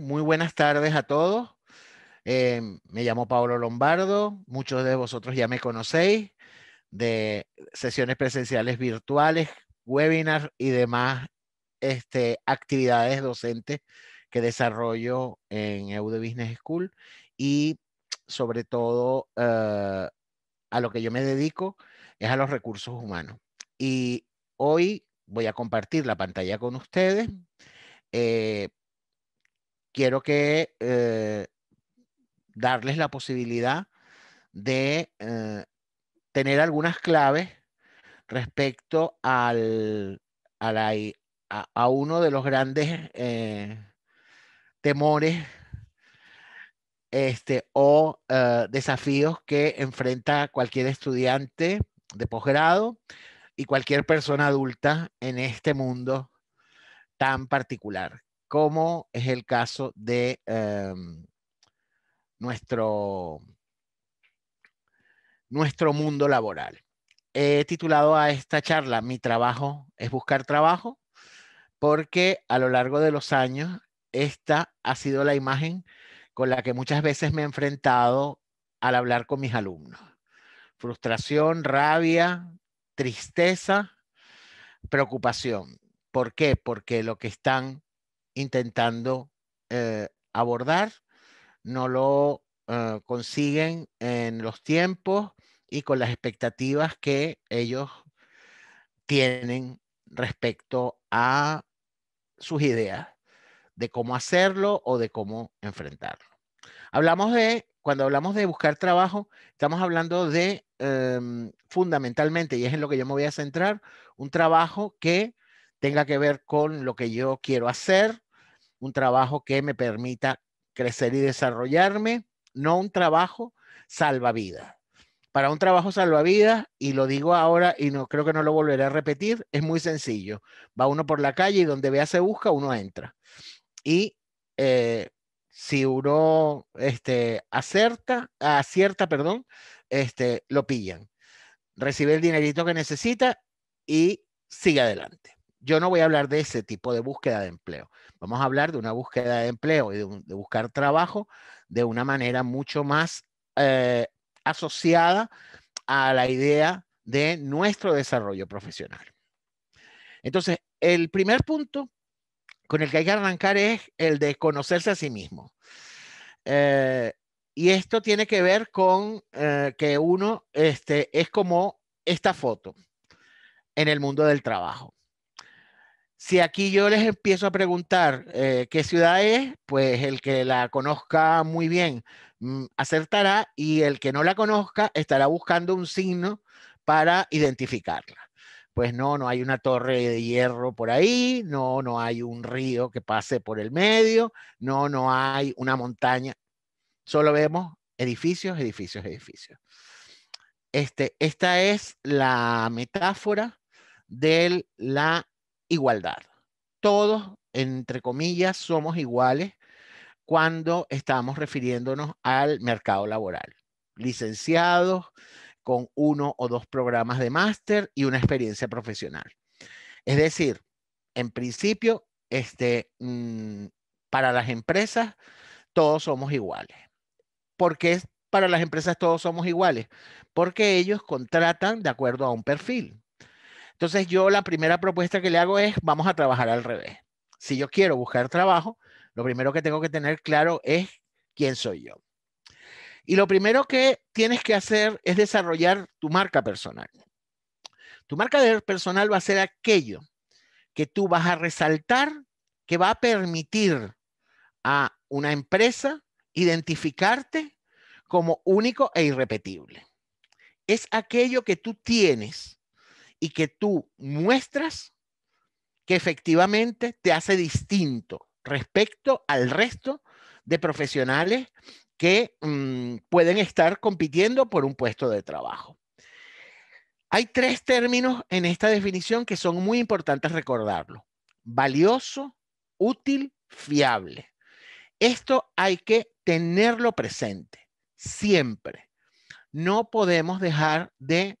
Muy buenas tardes a todos. Em, me llamo Pablo Lombardo. Muchos de vosotros ya me conocéis de sesiones presenciales virtuales, webinars y demás este, actividades docentes que desarrollo en EUD Business School y sobre todo eh, a lo que yo me dedico es a los recursos humanos. Y hoy voy a compartir la pantalla con ustedes eh, quiero que eh, darles la posibilidad de eh, tener algunas claves respecto al, a, uno de los grandes eh, temores este, o desafíos que enfrenta cualquier estudiante de posgrado y cualquier persona adulta en este mundo tan particular, como es el caso de em, nuestro, nuestro mundo laboral. He titulado a esta charla Mi trabajo es buscar trabajo, porque a lo largo de los años esta ha sido la imagen con la que muchas veces me he enfrentado al hablar con mis alumnos. Frustración, rabia, tristeza, preocupación. ¿Por qué? Porque lo que están intentando eh, abordar, no lo eh, consiguen en los tiempos y con las expectativas que ellos tienen respecto a sus ideas de cómo hacerlo o de cómo enfrentarlo. Hablamos de, cuando hablamos de buscar trabajo, estamos hablando de em, fundamentalmente, y es en lo que yo me voy a centrar, un trabajo que tenga que ver con lo que yo quiero hacer, un trabajo que me permita crecer y desarrollarme, no un trabajo salvavidas. Para un trabajo salvavidas, y lo digo ahora y no creo que no lo volveré a repetir, es muy sencillo. Va uno por la calle y donde vea se busca, uno entra. Y eh, si uno este, acierta, perdón, este, lo pillan. Recibe el dinerito que necesita y sigue adelante yo no voy a hablar de ese tipo de búsqueda de empleo. Vamos a hablar de una búsqueda de empleo y de, buscar trabajo de una manera mucho más eh, asociada a la idea de nuestro desarrollo profesional. Entonces, el primer punto con el que hay que arrancar es el de conocerse a sí mismo. Eh, y esto tiene que ver con eh, que uno este, es como esta foto en el mundo del trabajo. Si aquí yo les empiezo a preguntar eh, qué ciudad es, pues el que la conozca muy bien mm, acertará y el que no la conozca estará buscando un signo para identificarla. Pues no, no hay una torre de hierro por ahí, no, no hay un río que pase por el medio, no, no hay una montaña. Solo vemos edificios, edificios, edificios. Este, esta es la metáfora de la igualdad. Todos, entre comillas, somos iguales cuando estamos refiriéndonos al mercado laboral. Licenciados con uno o dos programas de máster y una experiencia profesional. Es decir, en principio, este, mm, para las empresas todos somos iguales. ¿Por qué para las empresas todos somos iguales? Porque ellos contratan de acuerdo a un perfil. Entonces yo la primera propuesta que le hago es, vamos a trabajar al revés. Si yo quiero buscar trabajo, lo primero que tengo que tener claro es quién soy yo. Y lo primero que tienes que hacer es desarrollar tu marca personal. Tu marca personal va a ser aquello que tú vas a resaltar, que va a permitir a una empresa identificarte como único e irrepetible. Es aquello que tú tienes y que tú muestras que efectivamente te hace distinto respecto al resto de profesionales que mm, pueden estar compitiendo por un puesto de trabajo. Hay tres términos en esta definición que son muy importantes recordarlo. Valioso, útil, fiable. Esto hay que tenerlo presente siempre. No podemos dejar de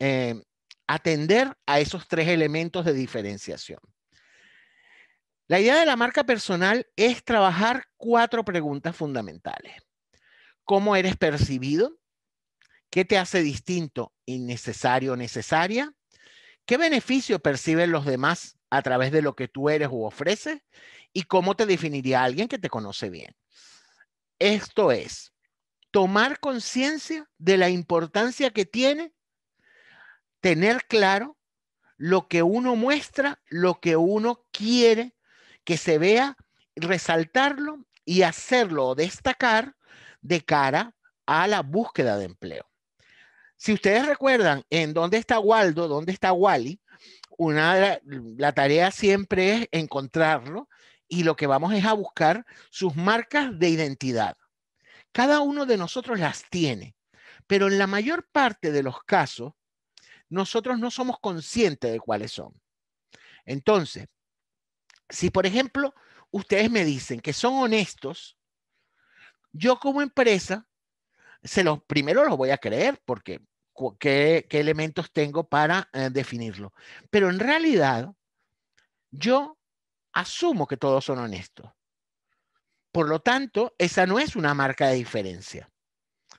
eh, atender a esos tres elementos de diferenciación. La idea de la marca personal es trabajar cuatro preguntas fundamentales. ¿Cómo eres percibido? ¿Qué te hace distinto, innecesario o necesaria? ¿Qué beneficio perciben los demás a través de lo que tú eres o ofreces? ¿Y cómo te definiría alguien que te conoce bien? Esto es, tomar conciencia de la importancia que tiene tener claro lo que uno muestra, lo que uno quiere que se vea, resaltarlo y hacerlo destacar de cara a la búsqueda de empleo. Si ustedes recuerdan en dónde está Waldo, dónde está Wally, la, la tarea siempre es encontrarlo y lo que vamos es a buscar sus marcas de identidad. Cada uno de nosotros las tiene, pero en la mayor parte de los casos nosotros no somos conscientes de cuáles son. Entonces, si por ejemplo ustedes me dicen que son honestos, yo como empresa, se los, primero los voy a creer porque qué, elementos tengo para eh, definirlo. Pero en realidad, yo asumo que todos son honestos. Por lo tanto, esa no es una marca de diferencia.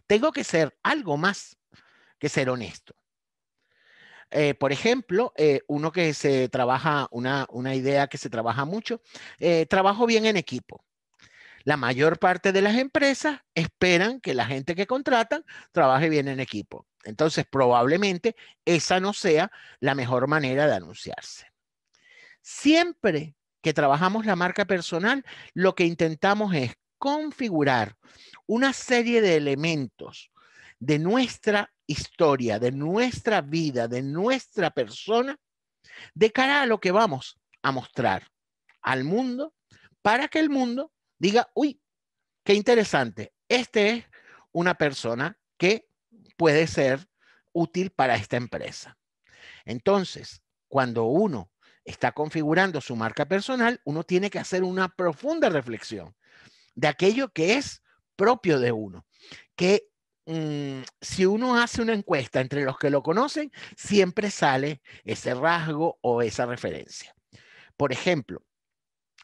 Tengo que ser algo más que ser honesto. Eh, por ejemplo, eh, uno que se trabaja, una, idea que se trabaja mucho, eh, trabajo bien en equipo. La mayor parte de las empresas esperan que la gente que contratan trabaje bien en equipo. Entonces, probablemente esa no sea la mejor manera de anunciarse. Siempre que trabajamos la marca personal, lo que intentamos es configurar una serie de elementos de nuestra historia, de nuestra vida, de nuestra persona, de cara a lo que vamos a mostrar al mundo, para que el mundo diga, uy, qué interesante, este es una persona que puede ser útil para esta empresa. Entonces, cuando uno está configurando su marca personal, uno tiene que hacer una profunda reflexión de aquello que es propio de uno, que Mm, si uno hace una encuesta entre los que lo conocen, siempre sale ese rasgo o esa referencia. Por ejemplo,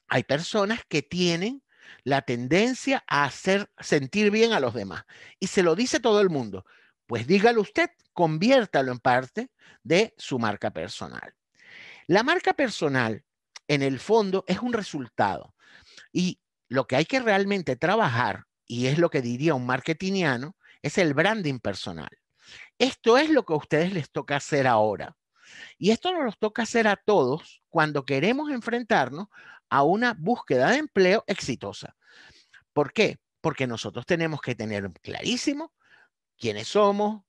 hay personas que tienen la tendencia a hacer sentir bien a los demás y se lo dice todo el mundo. Pues dígalo usted, conviértalo en parte de su marca personal. La marca personal, en el fondo, es un resultado. Y lo que hay que realmente trabajar, y es lo que diría un marketingiano, es el branding personal. Esto es lo que a ustedes les toca hacer ahora. Y esto nos toca hacer a todos cuando queremos enfrentarnos a una búsqueda de empleo exitosa. ¿Por qué? Porque nosotros tenemos que tener clarísimo quiénes somos,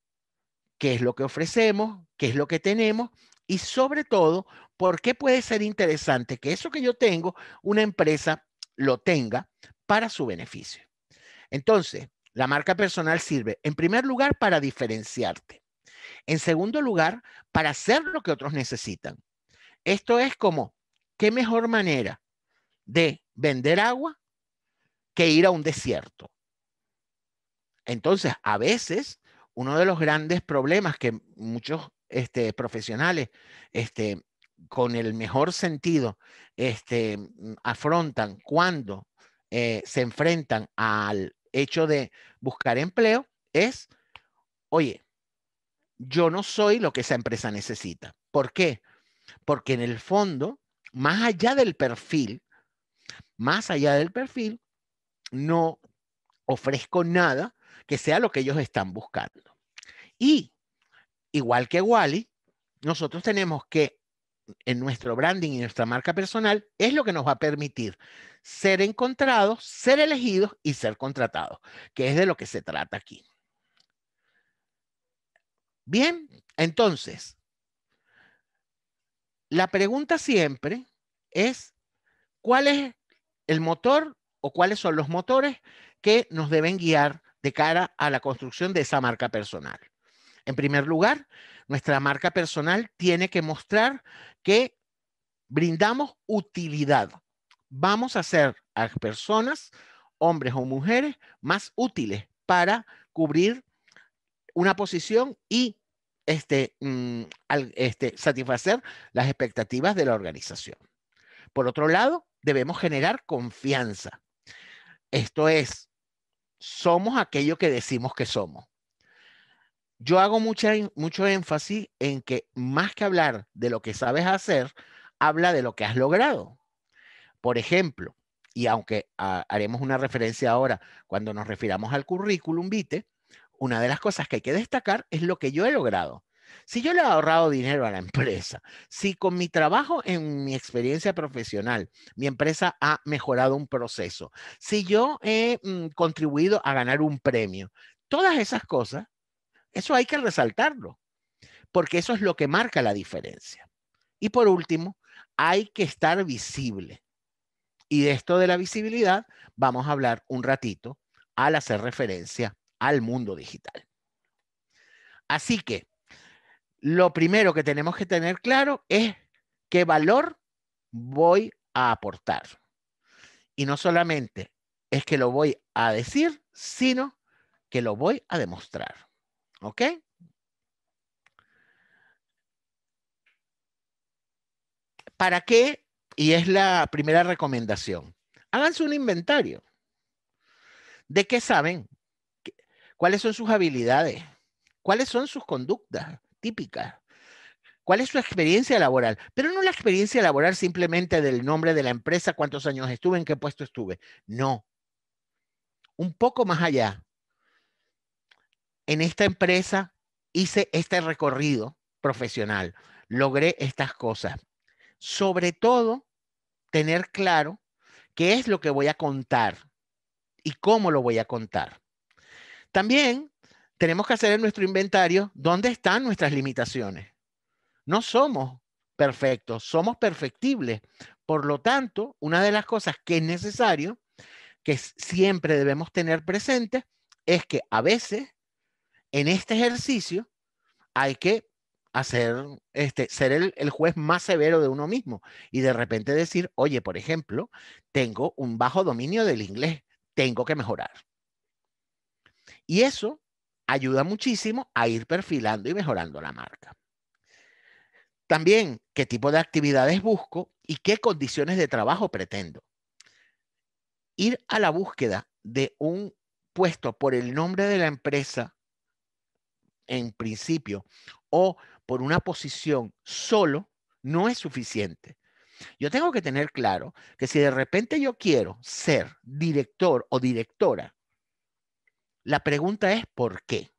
qué es lo que ofrecemos, qué es lo que tenemos y sobre todo, por qué puede ser interesante que eso que yo tengo, una empresa lo tenga para su beneficio. Entonces, la marca personal sirve, en primer lugar, para diferenciarte. En segundo lugar, para hacer lo que otros necesitan. Esto es como, ¿qué mejor manera de vender agua que ir a un desierto? Entonces, a veces, uno de los grandes problemas que muchos este, profesionales este, con el mejor sentido este, afrontan cuando eh, se enfrentan al hecho de buscar empleo es, oye, yo no soy lo que esa empresa necesita. ¿Por qué? Porque en el fondo, más allá del perfil, más allá del perfil, no ofrezco nada que sea lo que ellos están buscando. Y igual que Wally, nosotros tenemos que en nuestro branding y nuestra marca personal es lo que nos va a permitir ser encontrados, ser elegidos y ser contratados, que es de lo que se trata aquí. Bien, entonces, la pregunta siempre es, ¿cuál es el motor o cuáles son los motores que nos deben guiar de cara a la construcción de esa marca personal? En primer lugar, nuestra marca personal tiene que mostrar que brindamos utilidad. Vamos a hacer a personas, hombres o mujeres, más útiles para cubrir una posición y este, mm, este satisfacer las expectativas de la organización. Por otro lado, debemos generar confianza. Esto es, somos aquello que decimos que somos yo hago mucho énfasis en que más que hablar de lo que sabes hacer, habla de lo que has logrado. Por ejemplo, y aunque ah, haremos una referencia ahora cuando nos refiramos al currículum vitae, una de las cosas que hay que destacar es lo que yo he logrado. Si yo le he ahorrado dinero a la empresa, si con mi trabajo en mi experiencia profesional, mi empresa ha mejorado un proceso, si yo he mm, contribuido a ganar un premio, todas esas cosas eso hay que resaltarlo, porque eso es lo que marca la diferencia. Y por último, hay que estar visible. Y de esto de la visibilidad vamos a hablar un ratito al hacer referencia al mundo digital. Así que lo primero que tenemos que tener claro es qué valor voy a aportar. Y no solamente es que lo voy a decir, sino que lo voy a demostrar. ¿Ok? ¿Para qué? Y es la primera recomendación. Háganse un inventario. ¿De qué saben? ¿Cuáles son sus habilidades? ¿Cuáles son sus conductas típicas? ¿Cuál es su experiencia laboral? Pero no la experiencia laboral simplemente del nombre de la empresa, cuántos años estuve, en qué puesto estuve. No. Un poco más allá en esta empresa hice este recorrido profesional, logré estas cosas. Sobre todo, tener claro qué es lo que voy a contar y cómo lo voy a contar. También tenemos que hacer en nuestro inventario dónde están nuestras limitaciones. No somos perfectos, somos perfectibles. Por lo tanto, una de las cosas que es necesario, que siempre debemos tener presente, es que a veces en este ejercicio hay que hacer, este, ser el, juez más severo de uno mismo y de repente decir, oye, por ejemplo, tengo un bajo dominio del inglés, tengo que mejorar. Y eso ayuda muchísimo a ir perfilando y mejorando la marca. También, qué tipo de actividades busco y qué condiciones de trabajo pretendo. Ir a la búsqueda de un puesto por el nombre de la empresa en principio o por una posición solo no es suficiente. Yo tengo que tener claro que si de repente yo quiero ser director o directora, la pregunta es ¿por qué?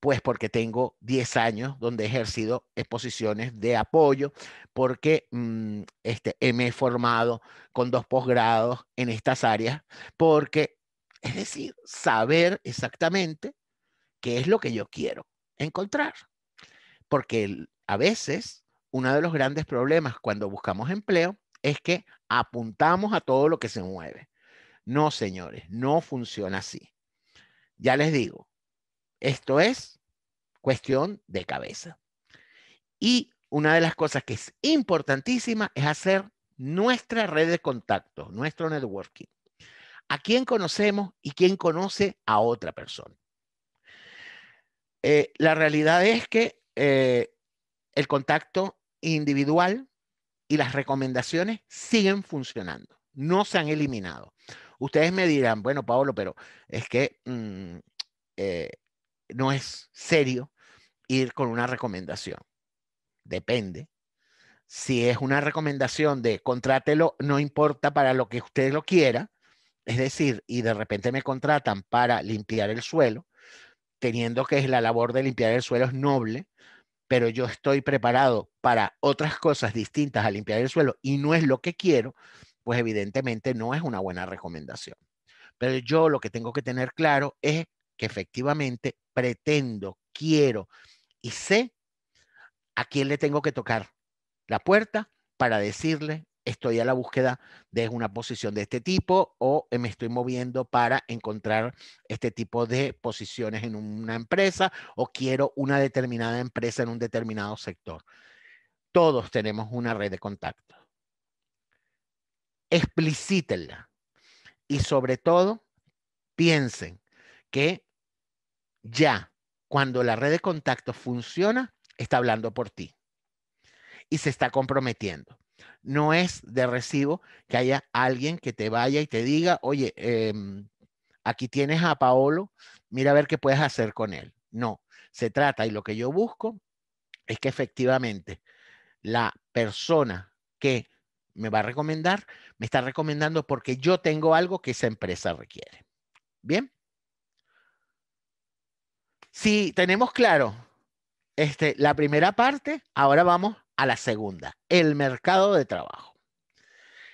Pues porque tengo 10 años donde he ejercido exposiciones de apoyo, porque mm, este, me he formado con dos posgrados en estas áreas, porque, es decir, saber exactamente qué es lo que yo quiero encontrar. Porque a veces uno de los grandes problemas cuando buscamos empleo es que apuntamos a todo lo que se mueve. No, señores, no funciona así. Ya les digo, esto es cuestión de cabeza. Y una de las cosas que es importantísima es hacer nuestra red de contactos, nuestro networking. ¿A quién conocemos y quién conoce a otra persona? Eh, la realidad es que eh, el contacto individual y las recomendaciones siguen funcionando, no se han eliminado. Ustedes me dirán, bueno, Pablo, pero es que mm, eh, no es serio ir con una recomendación. Depende. Si es una recomendación de contrátelo, no importa para lo que usted lo quiera, es decir, y de repente me contratan para limpiar el suelo, teniendo que la labor de limpiar el suelo es noble, pero yo estoy preparado para otras cosas distintas a limpiar el suelo y no es lo que quiero, pues evidentemente no es una buena recomendación. Pero yo lo que tengo que tener claro es que efectivamente pretendo, quiero y sé a quién le tengo que tocar la puerta para decirle estoy a la búsqueda de una posición de este tipo o eh, me estoy moviendo para encontrar este tipo de posiciones en una empresa o quiero una determinada empresa en un determinado sector. Todos tenemos una red de contacto. Explicítenla y sobre todo piensen que ya cuando la red de contacto funciona, está hablando por ti y se está comprometiendo no es de recibo que haya alguien que te vaya y te diga, oye, em, aquí tienes a Paolo, mira a ver qué puedes hacer con él. No, se trata y lo que yo busco es que efectivamente la persona que me va a recomendar, me está recomendando porque yo tengo algo que esa empresa requiere. ¿Bien? Si tenemos claro este, la primera parte, ahora vamos a la segunda, el mercado de trabajo.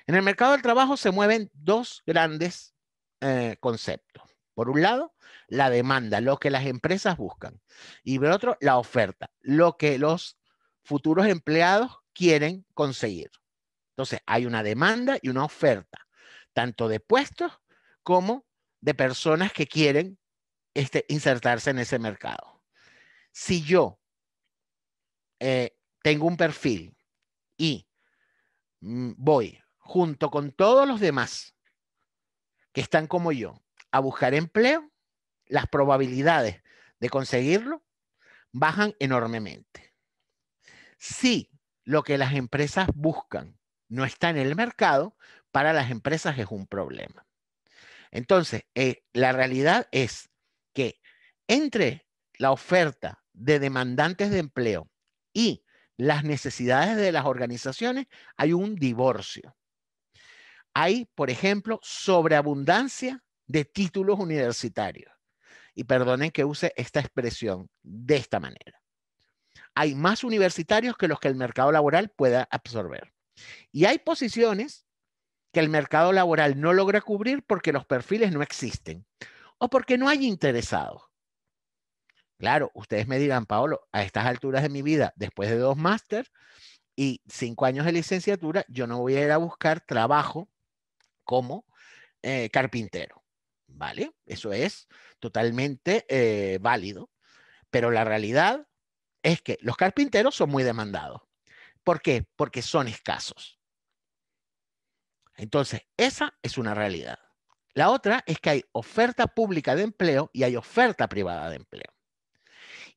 En el mercado del trabajo se mueven dos grandes eh, conceptos. Por un lado, la demanda, lo que las empresas buscan. Y por otro, la oferta, lo que los futuros empleados quieren conseguir. Entonces, hay una demanda y una oferta, tanto de puestos como de personas que quieren este, insertarse en ese mercado. Si yo eh, tengo un perfil y mm, voy junto con todos los demás que están como yo a buscar empleo, las probabilidades de conseguirlo bajan enormemente. Si lo que las empresas buscan no está en el mercado, para las empresas es un problema. Entonces, eh, la realidad es que entre la oferta de demandantes de empleo y las necesidades de las organizaciones, hay un divorcio. Hay, por ejemplo, sobreabundancia de títulos universitarios. Y perdonen que use esta expresión de esta manera. Hay más universitarios que los que el mercado laboral pueda absorber. Y hay posiciones que el mercado laboral no logra cubrir porque los perfiles no existen o porque no hay interesados. Claro, ustedes me dirán, Paolo, a estas alturas de mi vida, después de dos máster y cinco años de licenciatura, yo no voy a ir a buscar trabajo como eh, carpintero. ¿Vale? Eso es totalmente eh, válido. Pero la realidad es que los carpinteros son muy demandados. ¿Por qué? Porque son escasos. Entonces, esa es una realidad. La otra es que hay oferta pública de empleo y hay oferta privada de empleo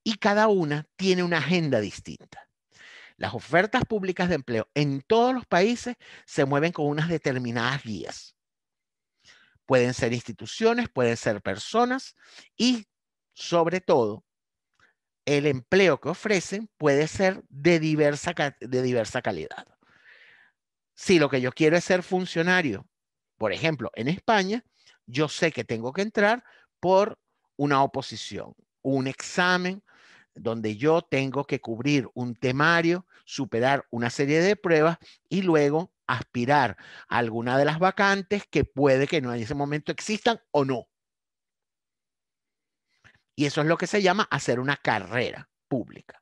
y cada una tiene una agenda distinta. Las ofertas públicas de empleo en todos los países se mueven con unas determinadas guías. Pueden ser instituciones, pueden ser personas y, sobre todo, el empleo que ofrecen puede ser de diversa, de diversa calidad. Si lo que yo quiero es ser funcionario, por ejemplo, en España, yo sé que tengo que entrar por una oposición, un examen, donde yo tengo que cubrir un temario, superar una serie de pruebas y luego aspirar a alguna de las vacantes que puede que no en ese momento existan o no. Y eso es lo que se llama hacer una carrera pública.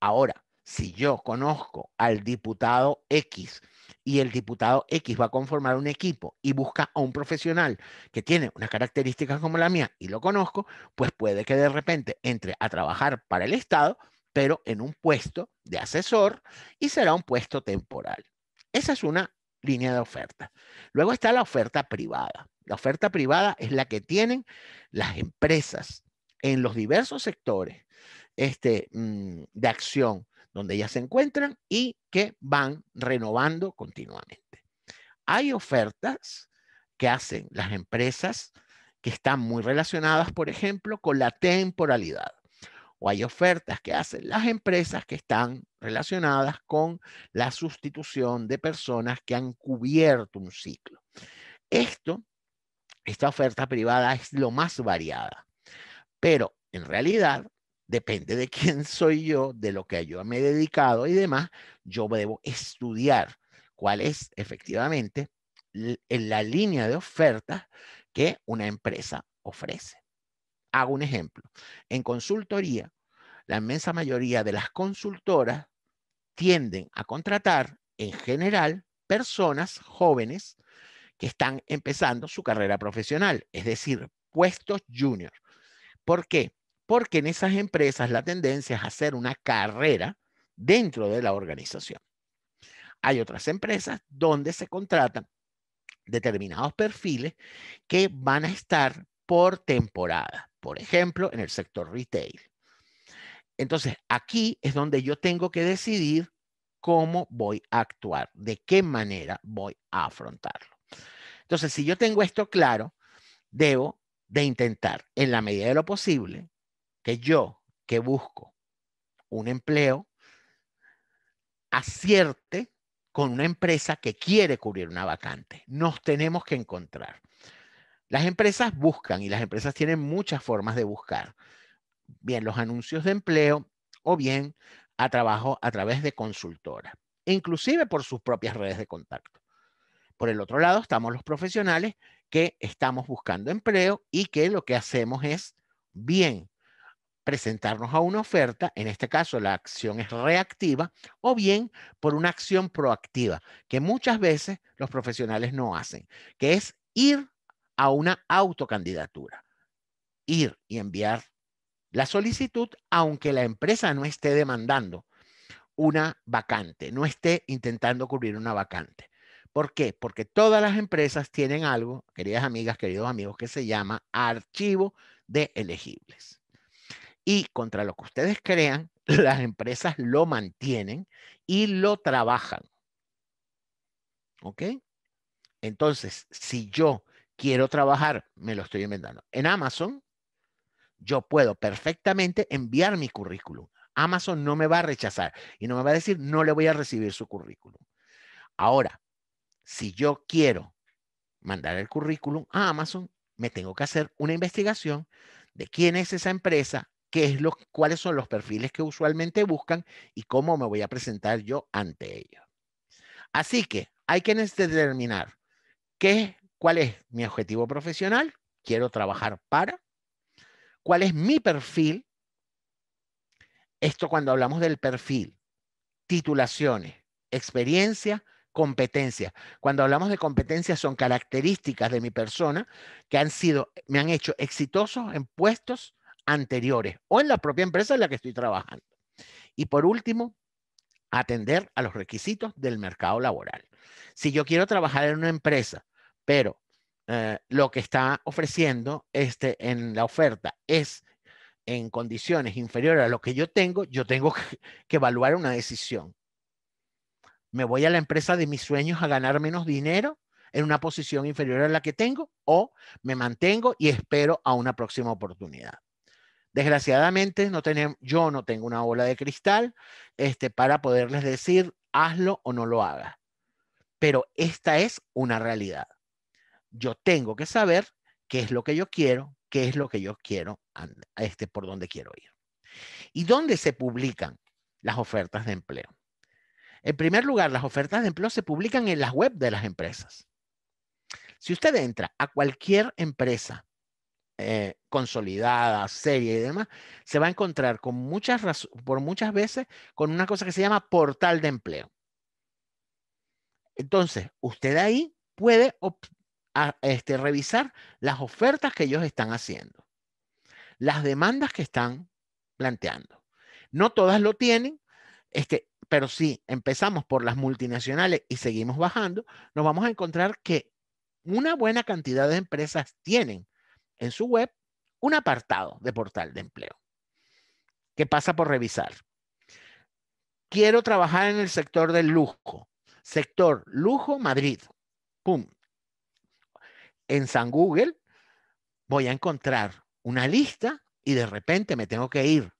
Ahora, si yo conozco al diputado X y el diputado X va a conformar un equipo y busca a un profesional que tiene unas características como la mía y lo conozco, pues puede que de repente entre a trabajar para el Estado, pero en un puesto de asesor y será un puesto temporal. Esa es una línea de oferta. Luego está la oferta privada. La oferta privada es la que tienen las empresas en los diversos sectores este, mm, de acción donde ellas se encuentran y que van renovando continuamente. Hay ofertas que hacen las empresas que están muy relacionadas, por ejemplo, con la temporalidad. O hay ofertas que hacen las empresas que están relacionadas con la sustitución de personas que han cubierto un ciclo. Esto, esta oferta privada es lo más variada, pero en realidad depende de quién soy yo, de lo que yo me he dedicado y demás, yo debo estudiar cuál es efectivamente la línea de oferta que una empresa ofrece. Hago un ejemplo. En consultoría, la inmensa mayoría de las consultoras tienden a contratar en general personas jóvenes que están empezando su carrera profesional, es decir, puestos junior. ¿Por qué? porque en esas empresas la tendencia es hacer una carrera dentro de la organización. Hay otras empresas donde se contratan determinados perfiles que van a estar por temporada, por ejemplo, en el sector retail. Entonces, aquí es donde yo tengo que decidir cómo voy a actuar, de qué manera voy a afrontarlo. Entonces, si yo tengo esto claro, debo de intentar, en la medida de lo posible, que yo, que busco un empleo, acierte con una empresa que quiere cubrir una vacante. Nos tenemos que encontrar. Las empresas buscan y las empresas tienen muchas formas de buscar. Bien, los anuncios de empleo o bien a trabajo a través de consultora, inclusive por sus propias redes de contacto. Por el otro lado, estamos los profesionales que estamos buscando empleo y que lo que hacemos es bien presentarnos a una oferta, en este caso la acción es reactiva, o bien por una acción proactiva, que muchas veces los profesionales no hacen, que es ir a una autocandidatura, ir y enviar la solicitud, aunque la empresa no esté demandando una vacante, no esté intentando cubrir una vacante. ¿Por qué? Porque todas las empresas tienen algo, queridas amigas, queridos amigos, que se llama archivo de elegibles y contra lo que ustedes crean, las empresas lo mantienen y lo trabajan. ¿Ok? Entonces, si yo quiero trabajar, me lo estoy inventando, en Amazon, yo puedo perfectamente enviar mi currículum. Amazon no me va a rechazar y no me va a decir, no le voy a recibir su currículum. Ahora, si yo quiero mandar el currículum a Amazon, me tengo que hacer una investigación de quién es esa empresa, qué es cuáles son los perfiles que usualmente buscan y cómo me voy a presentar yo ante ellos. Así que hay que determinar qué, cuál es mi objetivo profesional, quiero trabajar para, cuál es mi perfil. Esto cuando hablamos del perfil, titulaciones, experiencia, competencia. Cuando hablamos de competencias son características de mi persona que han sido, me han hecho exitosos en puestos anteriores o en la propia empresa en la que estoy trabajando. Y por último, atender a los requisitos del mercado laboral. Si yo quiero trabajar en una empresa, pero eh, lo que está ofreciendo este, en la oferta es en condiciones inferiores a lo que yo tengo, yo tengo que evaluar una decisión. ¿Me voy a la empresa de mis sueños a ganar menos dinero en una posición inferior a la que tengo o me mantengo y espero a una próxima oportunidad? Desgraciadamente, yo no tengo una bola de cristal este, para poderles decir hazlo o no lo haga. Pero esta es una realidad. Yo tengo que saber qué es lo que yo quiero, qué es lo que yo quiero, este, por dónde quiero ir. ¿Y dónde se publican las ofertas de empleo? En primer lugar, las ofertas de empleo se publican en las web de las empresas. Si usted entra a cualquier empresa eh, consolidada, seria y demás, se va a encontrar con muchas por muchas veces con una cosa que se llama portal de empleo. Entonces, usted ahí puede este, revisar las ofertas que ellos están haciendo, las demandas que están planteando. No todas lo tienen, este, pero si empezamos por las multinacionales y seguimos bajando, nos vamos a encontrar que una buena cantidad de empresas tienen en su web un apartado de portal de empleo que pasa por revisar. Quiero trabajar en el sector del lujo. Sector lujo Madrid. Pum. En San Google voy a encontrar una lista y de repente me tengo que ir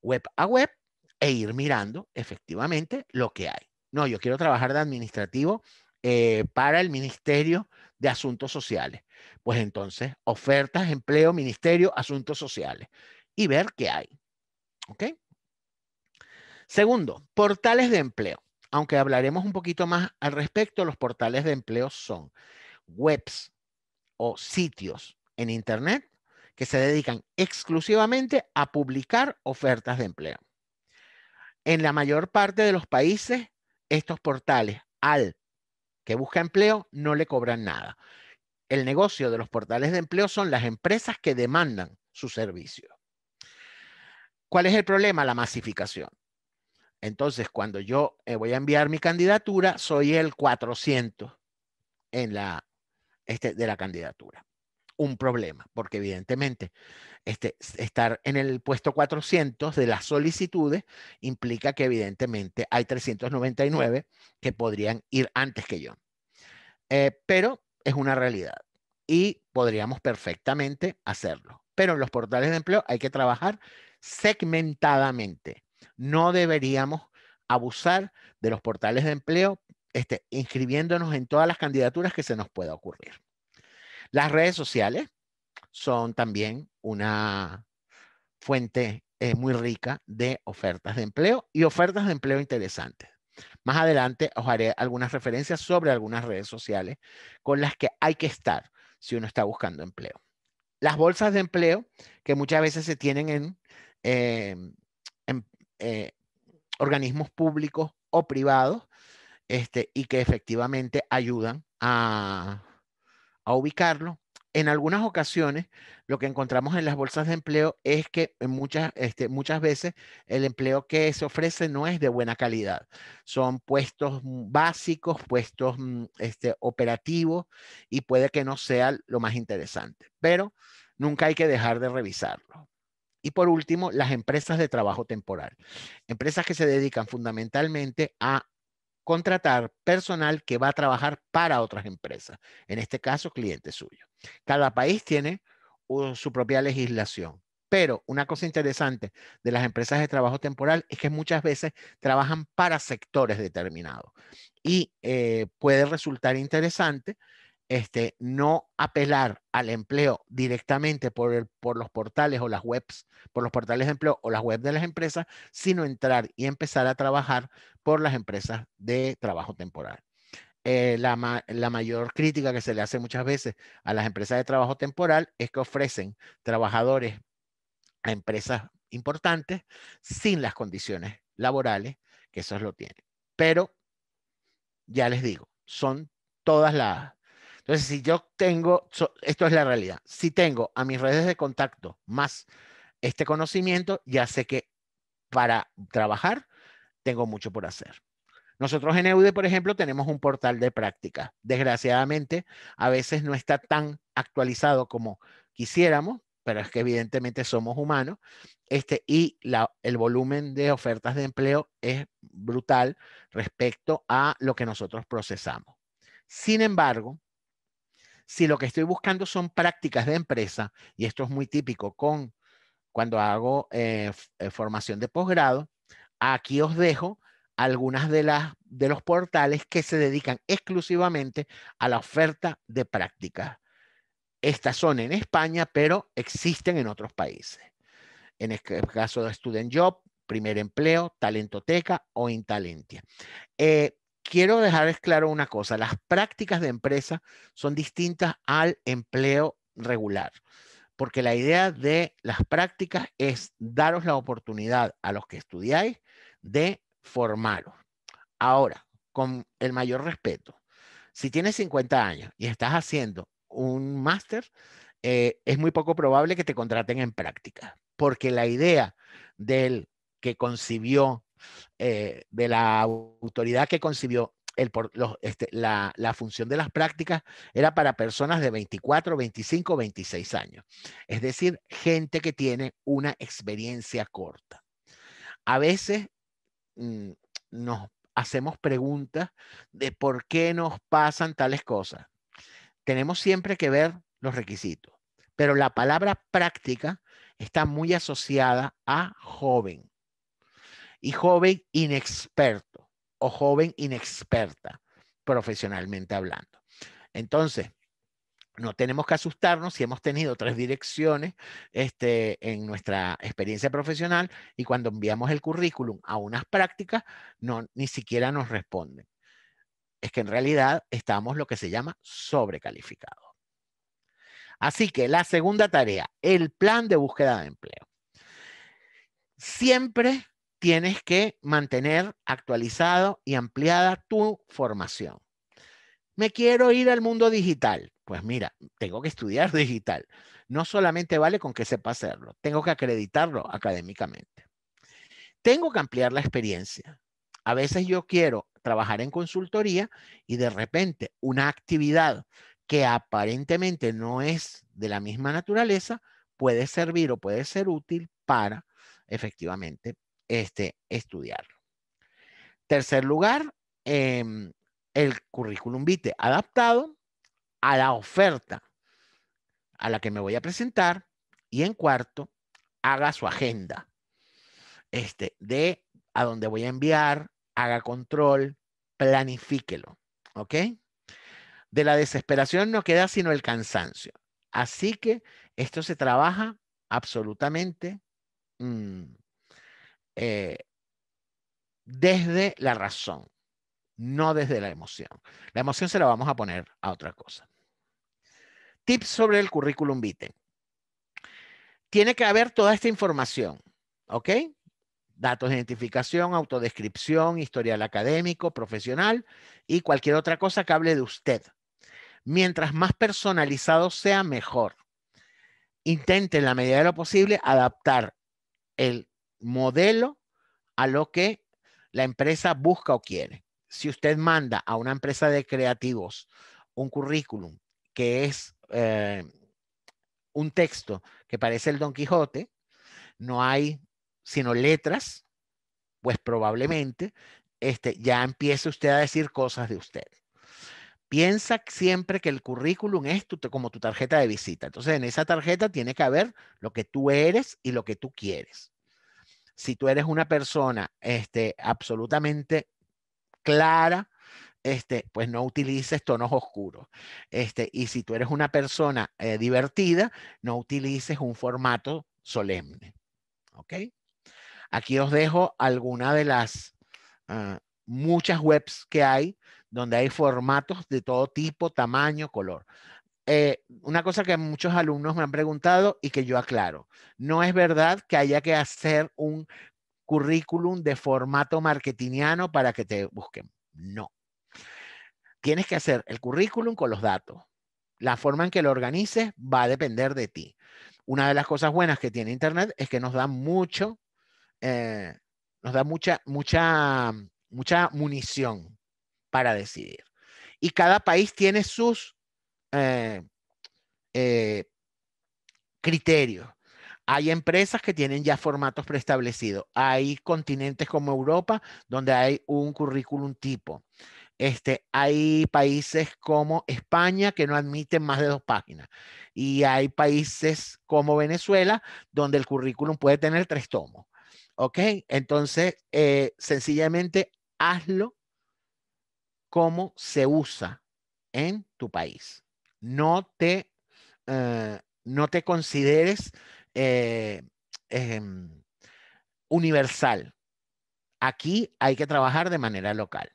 web a web e ir mirando efectivamente lo que hay. No, yo quiero trabajar de administrativo eh, para el Ministerio de Asuntos Sociales. Pues entonces, ofertas, empleo, ministerio, asuntos sociales y ver qué hay. ¿Ok? Segundo, portales de empleo. Aunque hablaremos un poquito más al respecto, los portales de empleo son webs o sitios en Internet que se dedican exclusivamente a publicar ofertas de empleo. En la mayor parte de los países, estos portales al que busca empleo no le cobran nada el negocio de los portales de empleo son las empresas que demandan su servicio. ¿Cuál es el problema? La masificación. Entonces, cuando yo eh, voy a enviar mi candidatura, soy el 400 en la, este, de la candidatura. Un problema, porque evidentemente este, estar en el puesto 400 de las solicitudes implica que evidentemente hay 399 que podrían ir antes que yo. Eh, pero es una realidad y podríamos perfectamente hacerlo. Pero en los portales de empleo hay que trabajar segmentadamente. No deberíamos abusar de los portales de empleo este, inscribiéndonos en todas las candidaturas que se nos pueda ocurrir. Las redes sociales son también una fuente eh, muy rica de ofertas de empleo y ofertas de empleo interesantes. Más adelante os haré algunas referencias sobre algunas redes sociales con las que hay que estar si uno está buscando empleo. Las bolsas de empleo que muchas veces se tienen en, eh, eh, organismos públicos o privados este, y que efectivamente ayudan a ubicarlo en algunas ocasiones lo que encontramos en las bolsas de empleo es que muchas, este, muchas veces el empleo que se ofrece no es de buena calidad. Son puestos mm, básicos, puestos mm, este, operativos y puede que no sea lo más interesante, pero nunca hay que dejar de revisarlo. Y por último, las empresas de trabajo temporal. Empresas que se dedican fundamentalmente a contratar personal que va a trabajar para otras empresas, en este caso clientes suyos. Cada país tiene su propia legislación. Pero una cosa interesante de las empresas de trabajo temporal es que muchas veces trabajan para sectores determinados y eh, puede resultar interesante este, no apelar al empleo directamente por, los portales o las webs, por los portales de empleo o las webs de las empresas, sino entrar y empezar a trabajar por las empresas de trabajo temporal. Eh, la, mayor crítica que se le hace muchas veces a las empresas de trabajo temporal es que ofrecen trabajadores a empresas importantes sin las condiciones laborales que eso lo tienen. Pero, ya les digo, son todas las, entonces, si yo tengo, esto es la realidad, si tengo a mis redes de contacto más este conocimiento, ya sé que para trabajar tengo mucho por hacer. Nosotros en EUDE, por ejemplo, tenemos un portal de práctica. Desgraciadamente, a veces no está tan actualizado como quisiéramos, pero es que evidentemente somos humanos, este, y el volumen de ofertas de empleo es brutal respecto a lo que nosotros procesamos. Sin embargo, si lo que estoy buscando son prácticas de empresa, y esto es muy típico con cuando hago eh, eh, formación de posgrado, aquí os dejo algunas de las de los portales que se dedican exclusivamente a la oferta de prácticas. Estas son en España, pero existen en otros países. En el eh, caso de Student Job, Primer Empleo, Talentoteca o Intalentia. Eh, quiero dejarles claro una cosa, las prácticas de empresa son distintas al empleo regular, porque la idea de las prácticas es daros la oportunidad a los que estudiáis de formaros. Ahora, con el mayor respeto, si tienes 50 años y estás haciendo un máster, eh, es muy poco probable que te contraten en práctica, porque la idea del que concibió eh, de la autoridad que concibió el, este, la, función de las prácticas era para personas de 24, 25, 26 años. Es decir, gente que tiene una experiencia corta. A veces mm, nos hacemos preguntas de por qué nos pasan tales cosas. Tenemos siempre que ver los requisitos, pero la palabra práctica está muy asociada a joven y joven inexperto o joven inexperta, profesionalmente hablando. Entonces, no tenemos que asustarnos si hemos tenido tres direcciones este, en nuestra experiencia profesional y cuando enviamos el currículum a unas prácticas, no, ni siquiera nos responden. Es que en realidad estamos lo que se llama sobrecalificados. Así que la segunda tarea, el plan de búsqueda de empleo. Siempre tienes que mantener actualizado y ampliada tu formación. Me quiero ir al mundo digital. Pues mira, tengo que estudiar digital. No solamente vale con que sepa hacerlo, tengo que acreditarlo académicamente. Tengo que ampliar la experiencia. A veces yo quiero trabajar en consultoría y de repente una actividad que aparentemente no es de la misma naturaleza puede servir o puede ser útil para efectivamente este, estudiarlo. Tercer lugar, em, el currículum vitae adaptado a la oferta a la que me voy a presentar. Y en cuarto, haga su agenda este, de a dónde voy a enviar, haga control, planifíquelo. ¿Ok? De la desesperación no queda sino el cansancio. Así que esto se trabaja absolutamente mm, eh, desde la razón, no desde la emoción. La emoción se la vamos a poner a otra cosa. Tips sobre el currículum vitae. Tiene que haber toda esta información, ¿ok? Datos de identificación, autodescripción, historial académico, profesional y cualquier otra cosa que hable de usted. Mientras más personalizado sea, mejor. Intente en la medida de lo posible adaptar el modelo a lo que la empresa busca o quiere. Si usted manda a una empresa de creativos un currículum que es eh, un texto que parece el Don Quijote, no hay sino letras, pues probablemente este, ya empiece usted a decir cosas de usted. Piensa siempre que el currículum es como tu tarjeta de visita. Entonces, en esa tarjeta tiene que haber lo que tú eres y lo que tú quieres si tú eres una persona este, absolutamente clara, este, pues no utilices tonos oscuros. Este, y si tú eres una persona eh, divertida, no utilices un formato solemne. Aquí os dejo alguna de las ah, muchas webs que hay donde hay formatos de todo tipo, tamaño, color. Eh, una cosa que muchos alumnos me han preguntado y que yo aclaro, no es verdad que haya que hacer un currículum de formato marketingiano para que te busquen. No. Tienes que hacer el currículum con los datos. La forma en que lo organices va a depender de ti. Una de las cosas buenas que tiene Internet es que nos da mucho, eh, nos da mucha, mucha, mucha munición para decidir. Y cada país tiene sus eh, eh criterios. Hay empresas que tienen ya formatos preestablecidos. Hay continentes como Europa donde hay un currículum tipo. Este, hay países como España que no admiten más de dos páginas. Y hay países como Venezuela donde el currículum puede tener tres tomos. ¿Ok? Entonces, eh, sencillamente hazlo como se usa en tu país. Eh, no te, consideres eh, em, universal. Aquí hay que trabajar de manera local.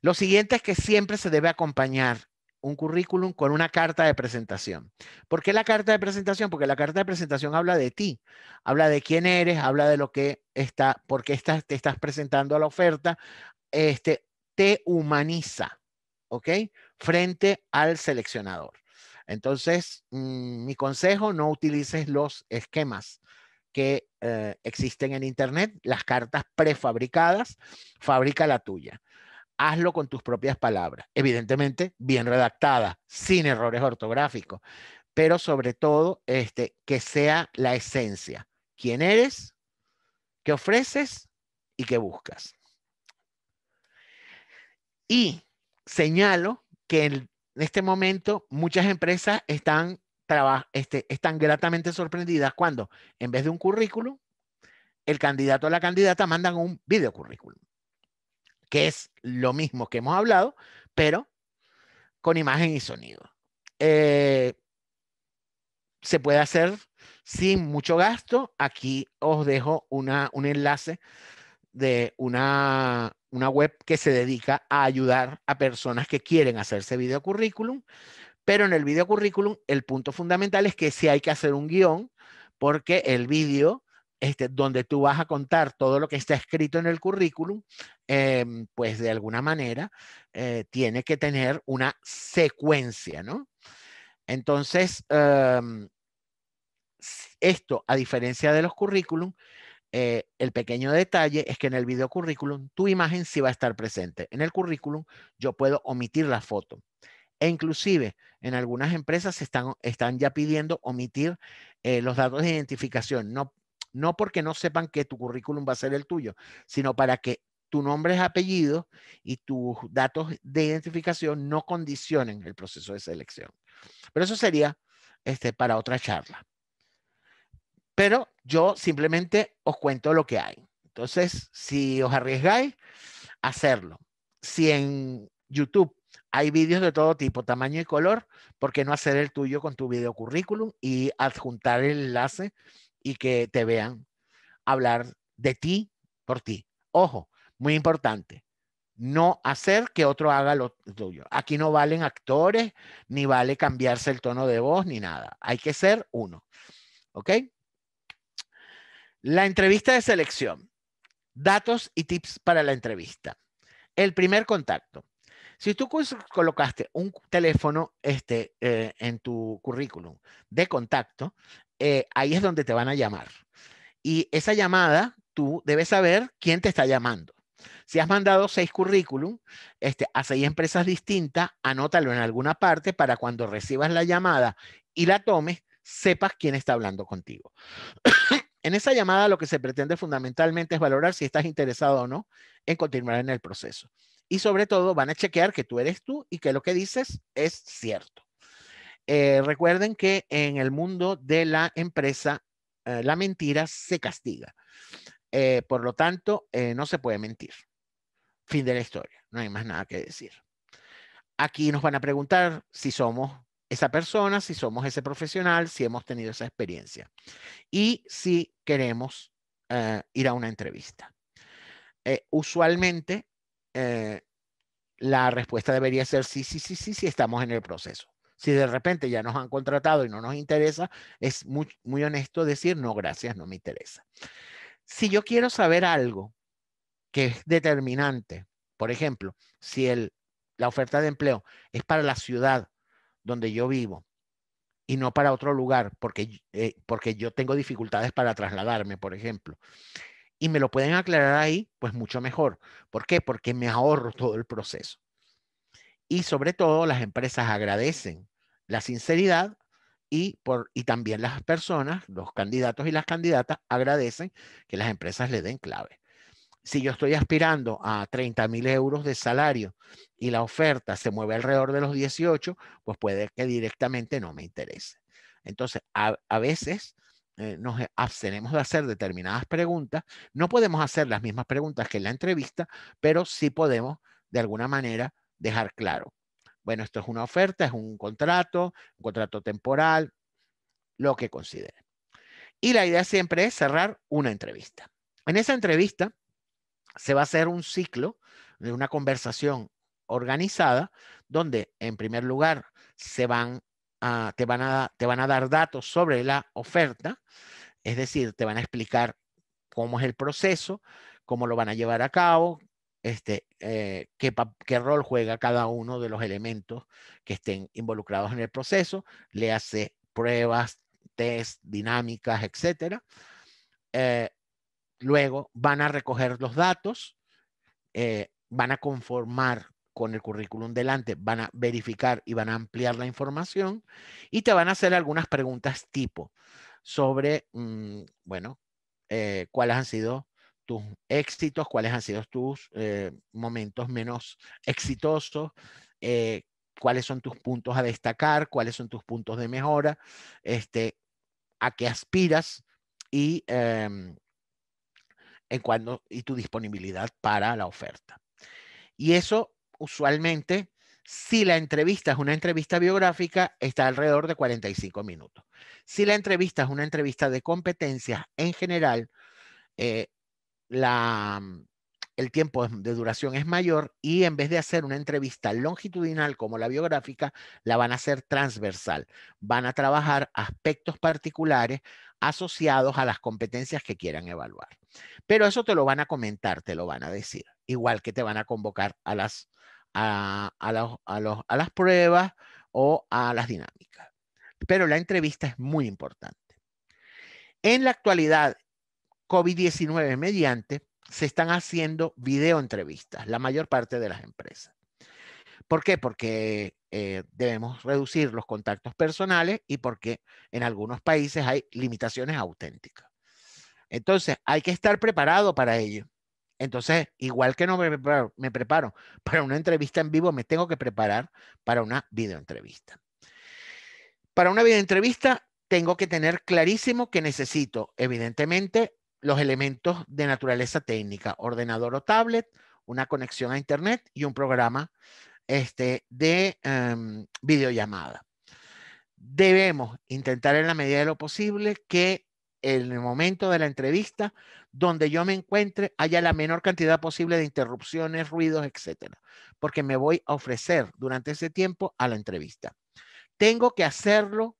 Lo siguiente es que siempre se debe acompañar un currículum con una carta de presentación. ¿Por qué la carta de presentación? Porque la carta de presentación habla de ti, habla de quién eres, habla de lo que está, por qué estás, te estás presentando a la oferta, este, te humaniza. ¿ok? Frente al seleccionador. Entonces, mm, mi consejo, no utilices los esquemas que eh, existen en Internet, las cartas prefabricadas, fabrica la tuya. Hazlo con tus propias palabras, evidentemente bien redactada, sin errores ortográficos, pero sobre todo este, que sea la esencia. ¿Quién eres? ¿Qué ofreces? ¿Y qué buscas? Y señalo que en este momento muchas empresas están, este, están gratamente sorprendidas cuando en vez de un currículum, el candidato o la candidata mandan un video currículum que es lo mismo que hemos hablado, pero con imagen y sonido. Eh, se puede hacer sin mucho gasto. Aquí os dejo un enlace de una una web que se dedica a ayudar a personas que quieren hacerse video currículum, pero en el video currículum el punto fundamental es que si hay que hacer un guión, porque el video, este, donde tú vas a contar todo lo que está escrito en el currículum, em, pues de alguna manera eh, tiene que tener una secuencia, ¿no? Entonces, em, esto, a diferencia de los currículum, eh, el pequeño detalle es que en el video currículum tu imagen sí va a estar presente. En el currículum yo puedo omitir la foto. E inclusive en algunas empresas están, están ya pidiendo omitir eh, los datos de identificación. No, no porque no sepan que tu currículum va a ser el tuyo, sino para que tu nombre es apellido y tus datos de identificación no condicionen el proceso de selección. Pero eso sería este, para otra charla pero yo simplemente os cuento lo que hay. Entonces, si os arriesgáis, hacerlo. Si en YouTube hay vídeos de todo tipo, tamaño y color, ¿por qué no hacer el tuyo con tu video currículum y adjuntar el enlace y que te vean hablar de ti por ti? Ojo, muy importante, no hacer que otro haga lo tuyo. Aquí no valen actores, ni vale cambiarse el tono de voz, ni nada. Hay que ser uno. ¿Ok? La entrevista de selección. Datos y tips para la entrevista. El primer contacto. Si tú colocaste un teléfono este, eh, en tu currículum de contacto, eh, ahí es donde te van a llamar. Y esa llamada, tú debes saber quién te está llamando. Si has mandado seis currículum este, a seis empresas distintas, anótalo en alguna parte para cuando recibas la llamada y la tomes, sepas quién está hablando contigo. En esa llamada lo que se pretende fundamentalmente es valorar si estás interesado o no en continuar en el proceso. Y sobre todo van a chequear que tú eres tú y que lo que dices es cierto. Eh, recuerden que en el mundo de la empresa eh, la mentira se castiga. Eh, por lo tanto, no se puede mentir. Fin de la historia. No hay más nada que decir. Aquí nos van a preguntar si somos esa persona, si somos ese profesional, si hemos tenido esa experiencia y si queremos eh, ir a una entrevista. Eh, usualmente eh, la respuesta debería ser sí, sí, sí, sí, sí, estamos en el proceso. Si de repente ya nos han contratado y no nos interesa, es muy, muy honesto decir no, gracias, no me interesa. Si yo quiero saber algo que es determinante, por ejemplo, si el, la oferta de empleo es para la ciudad donde yo vivo y no para otro lugar, porque, eh, porque yo tengo dificultades para trasladarme, por ejemplo, y me lo pueden aclarar ahí, pues mucho mejor. ¿Por qué? Porque me ahorro todo el proceso. Y sobre todo las empresas agradecen la sinceridad y, por, y también las personas, los candidatos y las candidatas agradecen que las empresas le den clave si yo estoy aspirando a 30 mil euros de salario y la oferta se mueve alrededor de los 18, pues puede que directamente no me interese. Entonces, a, veces eh, nos abstenemos de hacer determinadas preguntas. No podemos hacer las mismas preguntas que en la entrevista, pero sí podemos, de alguna manera, dejar claro. Bueno, esto es una oferta, es un contrato, un contrato temporal, lo que considere. Y la idea siempre es cerrar una entrevista. En esa entrevista, se va a hacer un ciclo de una conversación organizada donde en primer lugar se van a, te, van a, te van a dar datos sobre la oferta, es decir, te van a explicar cómo es el proceso, cómo lo van a llevar a cabo, este, eh, qué, rol juega cada uno de los elementos que estén involucrados en el proceso, le hace pruebas, test, dinámicas, etcétera. Eh, Luego van a recoger los datos, eh, van a conformar con el currículum delante, van a verificar y van a ampliar la información y te van a hacer algunas preguntas tipo sobre, mm, bueno, eh, cuáles han sido tus éxitos, cuáles han sido tus eh, momentos menos exitosos, cuáles son tus puntos a destacar, cuáles son tus puntos de mejora, este, a qué aspiras y em, en y tu disponibilidad para la oferta. Y eso usualmente, si la entrevista es una entrevista biográfica, está alrededor de 45 minutos. Si la entrevista es una entrevista de competencias, en general, eh, la, mm, el tiempo de duración es mayor y en vez de hacer una entrevista longitudinal como la biográfica, la van a hacer transversal. Van a trabajar aspectos particulares asociados a las competencias que quieran evaluar. Pero eso te lo van a comentar, te lo van a decir, igual que te van a convocar a las, a, las pruebas o a las dinámicas. Pero la entrevista es muy importante. En la actualidad, COVID-19 mediante, se están haciendo entrevistas, la mayor parte de las empresas. ¿Por qué? Porque eh, debemos reducir los contactos personales y porque en algunos países hay limitaciones auténticas. Entonces, hay que estar preparado para ello. Entonces, igual que no me preparo, me preparo para una entrevista en vivo, me tengo que preparar para una videoentrevista. Para una videoentrevista, tengo que tener clarísimo que necesito, evidentemente, los elementos de naturaleza técnica, ordenador o tablet, una conexión a internet y un programa este, de em, videollamada. Debemos intentar en la medida de lo posible que en el momento de la entrevista, donde yo me encuentre, haya la menor cantidad posible de interrupciones, ruidos, etcétera, porque me voy a ofrecer durante ese tiempo a la entrevista. Tengo que hacerlo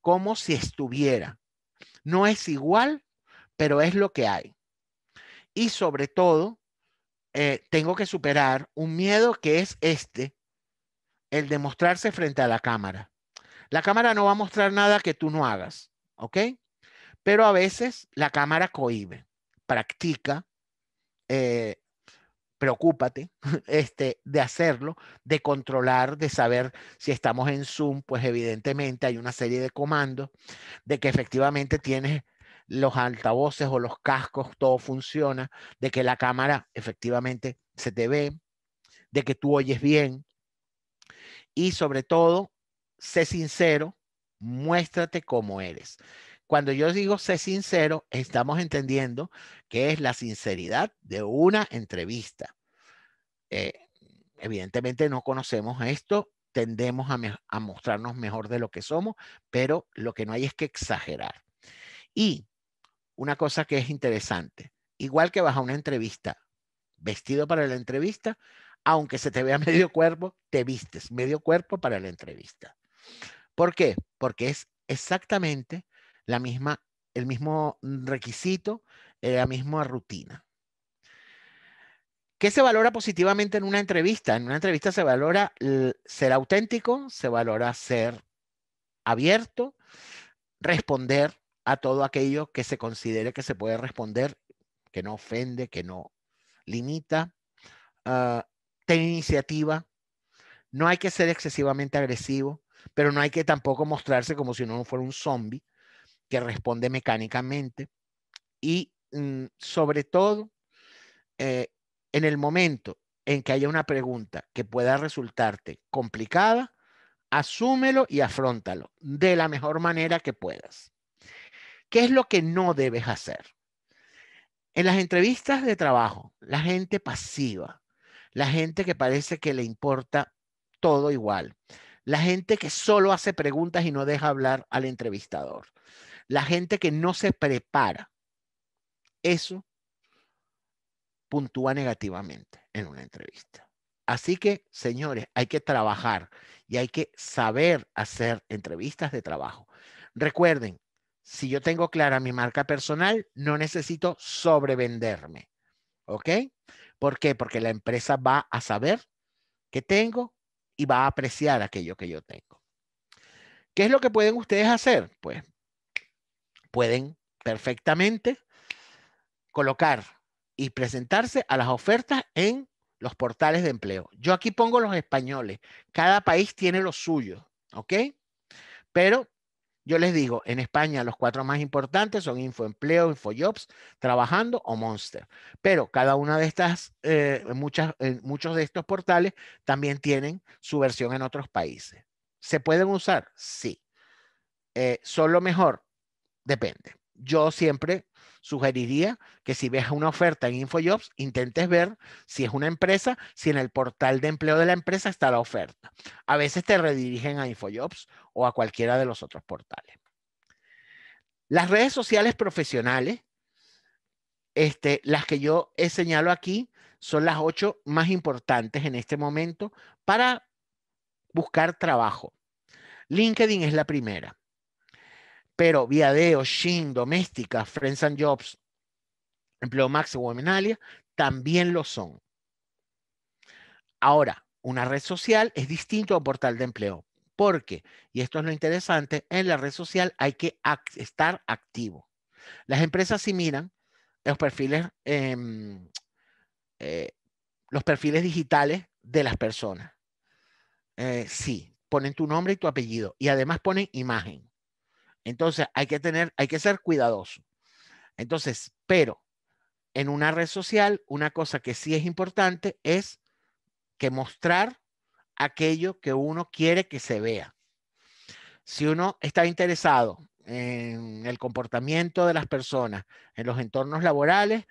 como si estuviera. No es igual pero es lo que hay. Y sobre todo, eh, tengo que superar un miedo que es este, el de mostrarse frente a la cámara. La cámara no va a mostrar nada que tú no hagas, ¿ok? Pero a veces la cámara cohibe, practica, eh, preocúpate este, de hacerlo, de controlar, de saber si estamos en Zoom, pues evidentemente hay una serie de comandos de que efectivamente tienes los altavoces o los cascos, todo funciona, de que la cámara efectivamente se te ve, de que tú oyes bien y sobre todo, sé sincero, muéstrate como eres. Cuando yo digo sé sincero, estamos entendiendo que es la sinceridad de una entrevista. Eh, evidentemente no conocemos esto, tendemos a, a mostrarnos mejor de lo que somos, pero lo que no hay es que exagerar. Y una cosa que es interesante. Igual que vas a una entrevista, vestido para la entrevista, aunque se te vea medio cuerpo, te vistes medio cuerpo para la entrevista. ¿Por qué? Porque es exactamente la misma, el mismo requisito, eh, la misma rutina. ¿Qué se valora positivamente en una entrevista? En una entrevista se valora ser auténtico, se valora ser abierto, responder a todo aquello que se considere que se puede responder, que no ofende, que no limita. Ah, ten iniciativa. No hay que ser excesivamente agresivo, pero no hay que tampoco mostrarse como si uno fuera un zombie que responde mecánicamente. Y mm, sobre todo, eh, en el momento en que haya una pregunta que pueda resultarte complicada, asúmelo y afrontalo de la mejor manera que puedas. ¿Qué es lo que no debes hacer? En las entrevistas de trabajo, la gente pasiva, la gente que parece que le importa todo igual, la gente que solo hace preguntas y no deja hablar al entrevistador, la gente que no se prepara, eso puntúa negativamente en una entrevista. Así que, señores, hay que trabajar y hay que saber hacer entrevistas de trabajo. Recuerden, si yo tengo clara mi marca personal, no necesito sobrevenderme. ¿Ok? ¿Por qué? Porque la empresa va a saber que tengo y va a apreciar aquello que yo tengo. ¿Qué es lo que pueden ustedes hacer? Pues pueden perfectamente colocar y presentarse a las ofertas en los portales de empleo. Yo aquí pongo los españoles. Cada país tiene los suyos, ¿ok? Pero yo les digo, en España los cuatro más importantes son InfoEmpleo, InfoJobs, Trabajando o Monster. Pero cada una de estas, eh, muchas, eh, muchos de estos portales también tienen su versión en otros países. ¿Se pueden usar? Sí. Eh, ¿Son lo mejor? Depende. Yo siempre sugeriría que si ves una oferta en InfoJobs, intentes ver si es una empresa, si en el portal de empleo de la empresa está la oferta. A veces te redirigen a InfoJobs o a cualquiera de los otros portales. Las redes sociales profesionales, este, las que yo he señalado aquí, son las ocho más importantes en este momento para buscar trabajo. LinkedIn es la primera pero Viadeo, Shin, Doméstica, Friends and Jobs, Empleo Max y Womenalia también lo son. Ahora, una red social es distinto a un portal de empleo, porque, y esto es lo interesante, en la red social hay que estar activo. Las empresas sí miran los perfiles, em, eh, los perfiles digitales de las personas. Eh, sí, ponen tu nombre y tu apellido y además ponen imagen. Entonces, hay que tener, hay que ser cuidadoso. Entonces, pero en una red social, una cosa que sí es importante es que mostrar aquello que uno quiere que se vea. Si uno está interesado en el comportamiento de las personas en los entornos laborales,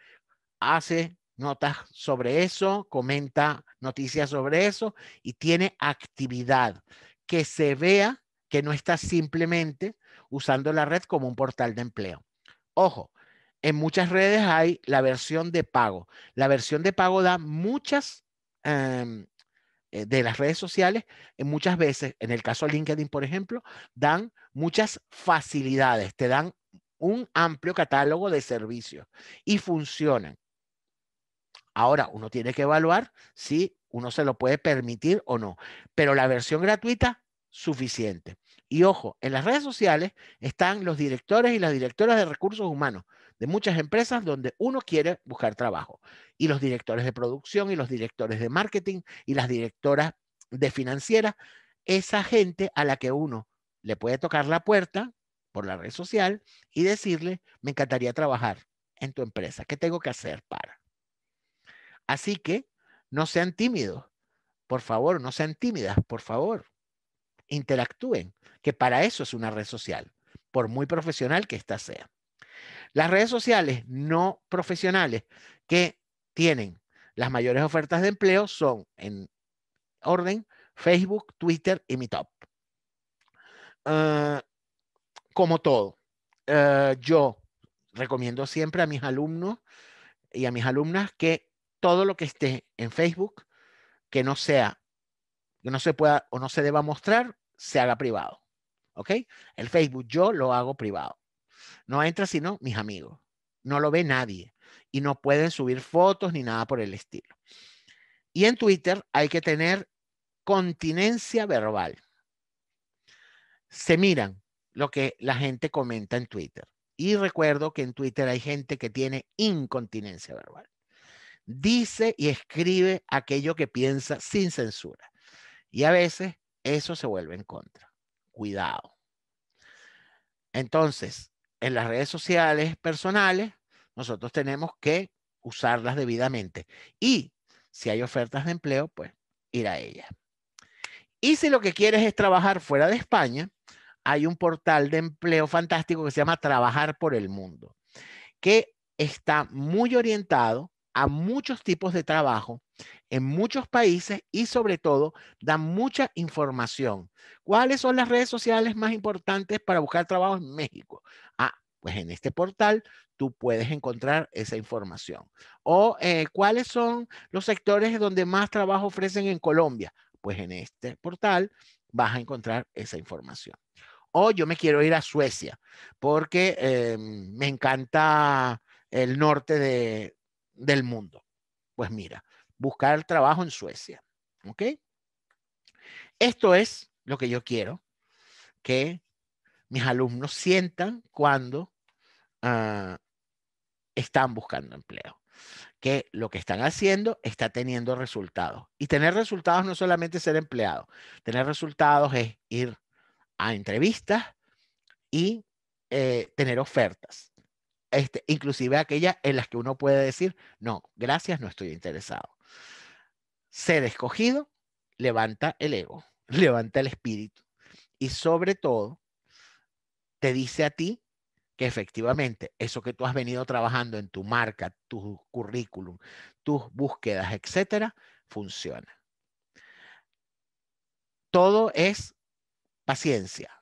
hace notas sobre eso, comenta noticias sobre eso y tiene actividad que se vea que no está simplemente usando la red como un portal de empleo. Ojo, en muchas redes hay la versión de pago. La versión de pago da muchas em, eh, de las redes sociales, eh, muchas veces, en el caso de LinkedIn, por ejemplo, dan muchas facilidades, te dan un amplio catálogo de servicios y funcionan. Ahora, uno tiene que evaluar si uno se lo puede permitir o no, pero la versión gratuita suficiente. Y ojo, en las redes sociales están los directores y las directoras de recursos humanos de muchas empresas donde uno quiere buscar trabajo. Y los directores de producción y los directores de marketing y las directoras de financiera, esa gente a la que uno le puede tocar la puerta por la red social y decirle, me encantaría trabajar en tu empresa, ¿qué tengo que hacer para? Así que no sean tímidos, por favor, no sean tímidas, por favor interactúen, que para eso es una red social, por muy profesional que ésta sea. Las redes sociales no profesionales que tienen las mayores ofertas de empleo son, en orden, Facebook, Twitter y Meetup. Ah, como todo, ah, yo recomiendo siempre a mis alumnos y a mis alumnas que todo lo que esté en Facebook, que no sea que no se pueda o no se deba mostrar, se haga privado. ¿Ok? El Facebook yo lo hago privado. No entra sino mis amigos. No lo ve nadie. Y no pueden subir fotos ni nada por el estilo. Y en Twitter hay que tener continencia verbal. Se miran lo que la gente comenta en Twitter. Y recuerdo que en Twitter hay gente que tiene incontinencia verbal. Dice y escribe aquello que piensa sin censura. Y a veces eso se vuelve en contra. Cuidado. Entonces, en las redes sociales personales, nosotros tenemos que usarlas debidamente. Y si hay ofertas de empleo, pues ir a ellas. Y si lo que quieres es trabajar fuera de España, hay un portal de empleo fantástico que se llama Trabajar por el Mundo, que está muy orientado a muchos tipos de trabajo en muchos países y sobre todo da mucha información. ¿Cuáles son las redes sociales más importantes para buscar trabajo en México? Ah, pues en este portal tú puedes encontrar esa información. O eh, cuáles son los sectores donde más trabajo ofrecen en Colombia. Pues en este portal vas a encontrar esa información. O yo me quiero ir a Suecia porque eh, me encanta el norte del mundo. Pues mira, buscar trabajo en Suecia. ¿Ok? Esto es lo que yo quiero que mis alumnos sientan cuando ah, están buscando empleo. Que lo que están haciendo está teniendo resultados. Y tener resultados no solamente ser empleado. Tener resultados es ir a entrevistas y eh, tener ofertas. Este, inclusive aquellas en las que uno puede decir, no, gracias, no estoy interesado ser escogido levanta el ego, levanta el espíritu y sobre todo te dice a ti que efectivamente eso que tú has venido trabajando en tu marca, tu currículum, tus búsquedas, etcétera, funciona. Todo es paciencia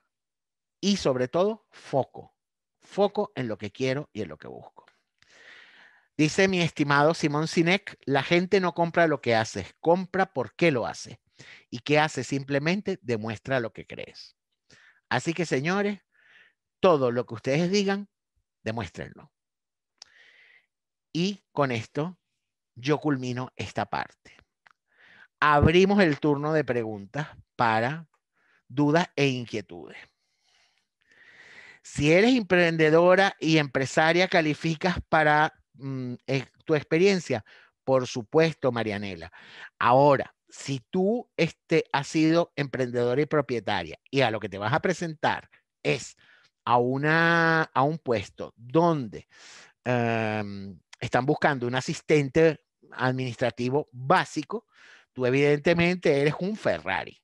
y sobre todo foco, foco en lo que quiero y en lo que busco. Dice mi estimado Simón Sinek, la gente no compra lo que haces, compra por qué lo hace. Y qué hace simplemente demuestra lo que crees. Así que señores, todo lo que ustedes digan, demuéstrenlo. Y con esto yo culmino esta parte. Abrimos el turno de preguntas para dudas e inquietudes. Si eres emprendedora y empresaria, calificas para Mm, tu experiencia? Por supuesto, Marianela. Ahora, si tú este, has sido emprendedora y propietaria y a lo que te vas a presentar es a, una, a un puesto donde em, están buscando un asistente administrativo básico, tú evidentemente eres un Ferrari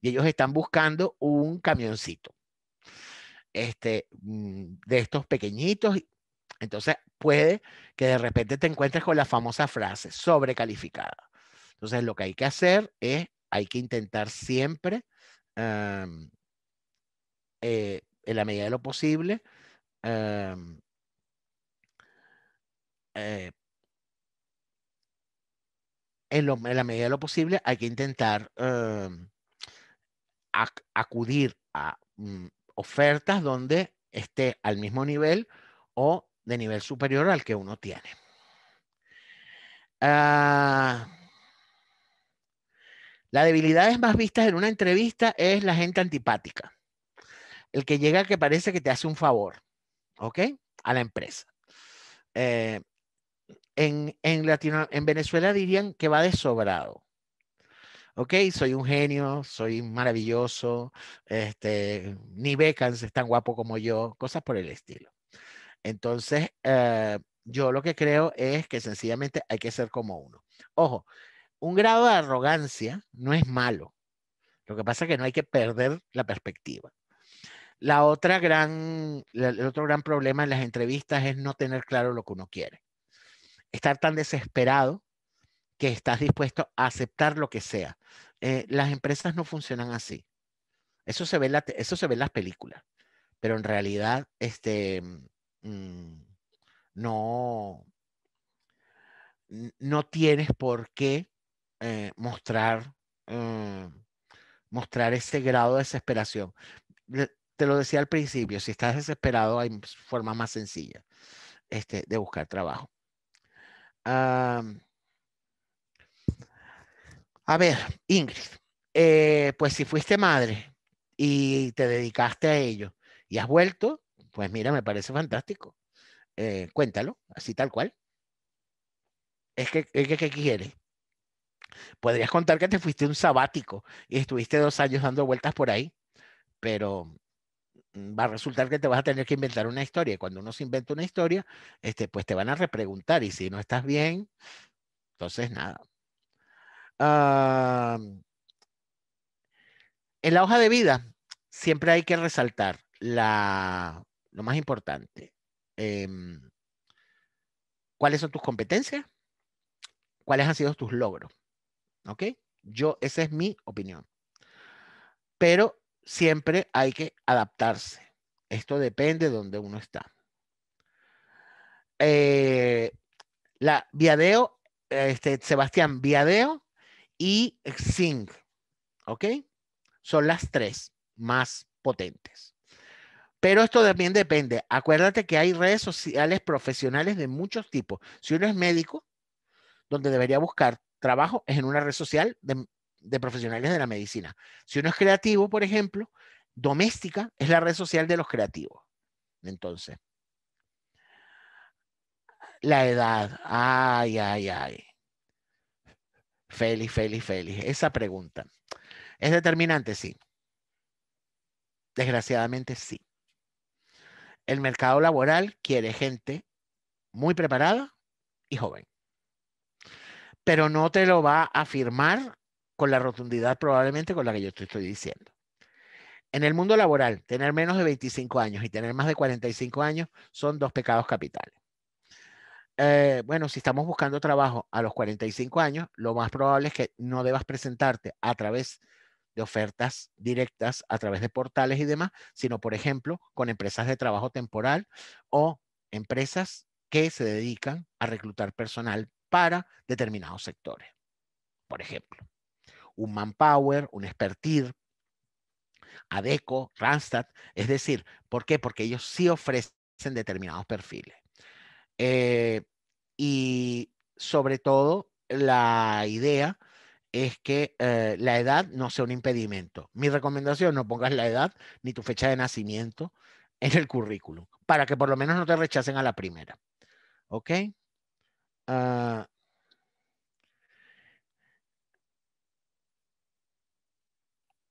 y ellos están buscando un camioncito. Este, mm, de estos pequeñitos entonces, puede que de repente te encuentres con la famosa frase sobrecalificada. Entonces, lo que hay que hacer es, hay que intentar siempre, em, eh, en la medida de lo posible, em, eh, en, la medida de lo posible, hay que intentar em, acudir a mm, ofertas donde esté al mismo nivel o de nivel superior al que uno tiene. Ah, la debilidad es más vista en una entrevista es la gente antipática. El que llega que parece que te hace un favor, ¿ok? A la empresa. Eh, en, en Venezuela dirían que va de sobrado Ok, soy un genio, soy maravilloso, este, ni becas, es tan guapo como yo, cosas por el estilo. Entonces, eh, yo lo que creo es que sencillamente hay que ser como uno. Ojo, un grado de arrogancia no es malo. Lo que pasa es que no hay que perder la perspectiva. La otra gran, el otro gran problema en las entrevistas es no tener claro lo que uno quiere. Estar tan desesperado que estás dispuesto a aceptar lo que sea. Eh, las empresas no funcionan así. Eso se, ve eso se ve en las películas, pero en realidad este, Mm, no, no tienes por qué eh, mostrar, eh, mostrar ese grado de desesperación. Te lo decía al principio, si estás desesperado hay formas más sencillas este, de buscar trabajo. a ver, Ingrid, eh, pues si fuiste madre y te dedicaste a ello y has vuelto, pues mira, me parece fantástico. Eh, cuéntalo, así tal cual. Es que, ¿qué quieres? Podrías contar que te fuiste un sabático y estuviste dos años dando vueltas por ahí, pero mm, va a resultar que te vas a tener que inventar una historia. Cuando uno se inventa una historia, este, pues te van a repreguntar y si no estás bien, entonces nada. Ah, en la hoja de vida siempre hay que resaltar la lo más importante, em, ¿cuáles son tus competencias? ¿Cuáles han sido tus logros? ¿Ok? Yo, esa es mi opinión. Pero siempre hay que adaptarse. Esto depende de donde uno está. Eh, la Viadeo, este, Sebastián, Viadeo y Xing. ¿ok? Son las tres más potentes. Pero esto también depende. Acuérdate que hay redes sociales profesionales de muchos tipos. Si uno es médico, donde debería buscar trabajo es en una red social de, profesionales de la medicina. Si uno es creativo, por ejemplo, doméstica es la red social de los creativos. Entonces, la edad. Ay, ay, ay. Félix, feliz feliz Esa pregunta. ¿Es determinante? Sí. Desgraciadamente sí. El mercado laboral quiere gente muy preparada y joven. Pero no te lo va a afirmar con la rotundidad probablemente con la que yo te estoy diciendo. En el mundo laboral, tener menos de 25 años y tener más de 45 años son dos pecados capitales. Eh, bueno, si estamos buscando trabajo a los 45 años, lo más probable es que no debas presentarte a través de ofertas directas a través de portales y demás, sino, por ejemplo, con empresas de trabajo temporal o empresas que se dedican a reclutar personal para determinados sectores. Por ejemplo, un Manpower, un Expertir, ADECO, Randstad. Es decir, ¿por qué? Porque ellos sí ofrecen determinados perfiles. Eh, y sobre todo la idea es que eh, la edad no sea un impedimento. Mi recomendación, no pongas la edad ni tu fecha de nacimiento en el currículum, para que por lo menos no te rechacen a la primera. ¿Ok? Ah,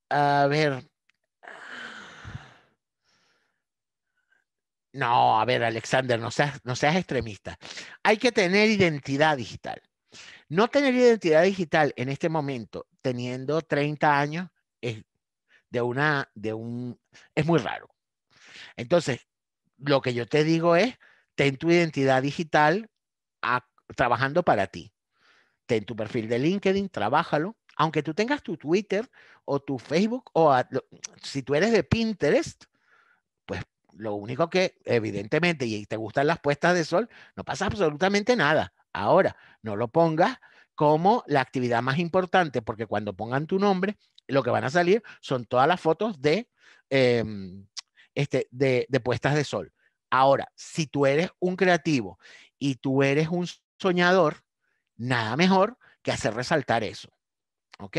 a ver. No, a ver, Alexander, no no seas extremista. Hay que tener identidad digital. No tener identidad digital en este momento, teniendo 30 años, es, de una, de un, es muy raro. Entonces, lo que yo te digo es, ten tu identidad digital trabajando para ti. Ten tu perfil de LinkedIn, trabájalo. Aunque tú tengas tu Twitter o tu Facebook, o si tú eres de Pinterest, pues lo único que, evidentemente, y te gustan las puestas de sol, no pasa absolutamente nada. Ahora, no lo pongas como la actividad más importante, porque cuando pongan tu nombre, lo que van a salir son todas las fotos de, em, este, puestas de sol. Ahora, si tú eres un creativo y tú eres un soñador, nada mejor que hacer resaltar eso. ¿Ok?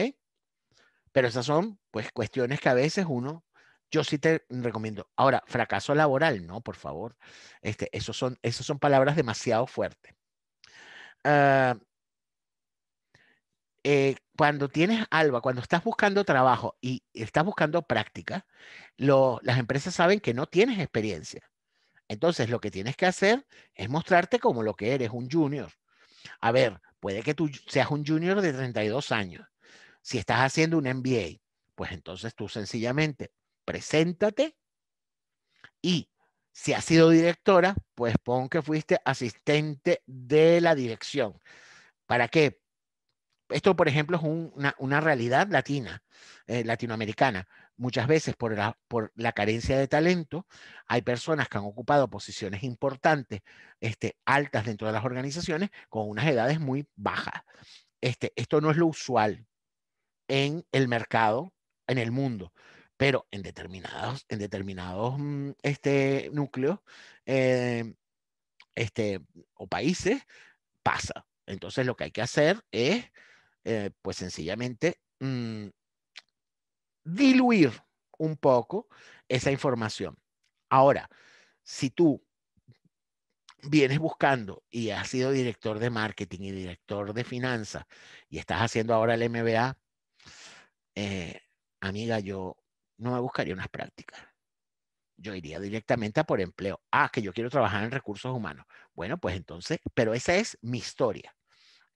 Pero esas son, pues, cuestiones que a veces uno, yo sí te recomiendo. Ahora, fracaso laboral, no, por favor. Este, esas son, son palabras demasiado fuertes. Ah, eh, cuando tienes ALBA, cuando estás buscando trabajo y estás buscando práctica, las empresas saben que no tienes experiencia. Entonces, lo que tienes que hacer es mostrarte como lo que eres, un junior. A ver, puede que tú seas un junior de 32 años. Si estás haciendo un MBA, pues entonces tú sencillamente preséntate y si has sido directora, pues pon que fuiste asistente de la dirección. ¿Para qué? Esto, por ejemplo, es una, realidad latina, eh, latinoamericana. Muchas veces por la, carencia de talento, hay personas que han ocupado posiciones importantes, este, altas dentro de las organizaciones, con unas edades muy bajas. Este, esto no es lo usual en el mercado, en el mundo pero en determinados, en determinados mm, este, núcleos eh, este, o países pasa. Entonces lo que hay que hacer es, eh, pues sencillamente, mm, diluir un poco esa información. Ahora, si tú vienes buscando y has sido director de marketing y director de finanzas y estás haciendo ahora el MBA, eh, amiga, yo no me buscaría unas prácticas. Yo iría directamente a por empleo. Ah, que yo quiero trabajar en recursos humanos. Bueno, pues entonces, pero esa es mi historia.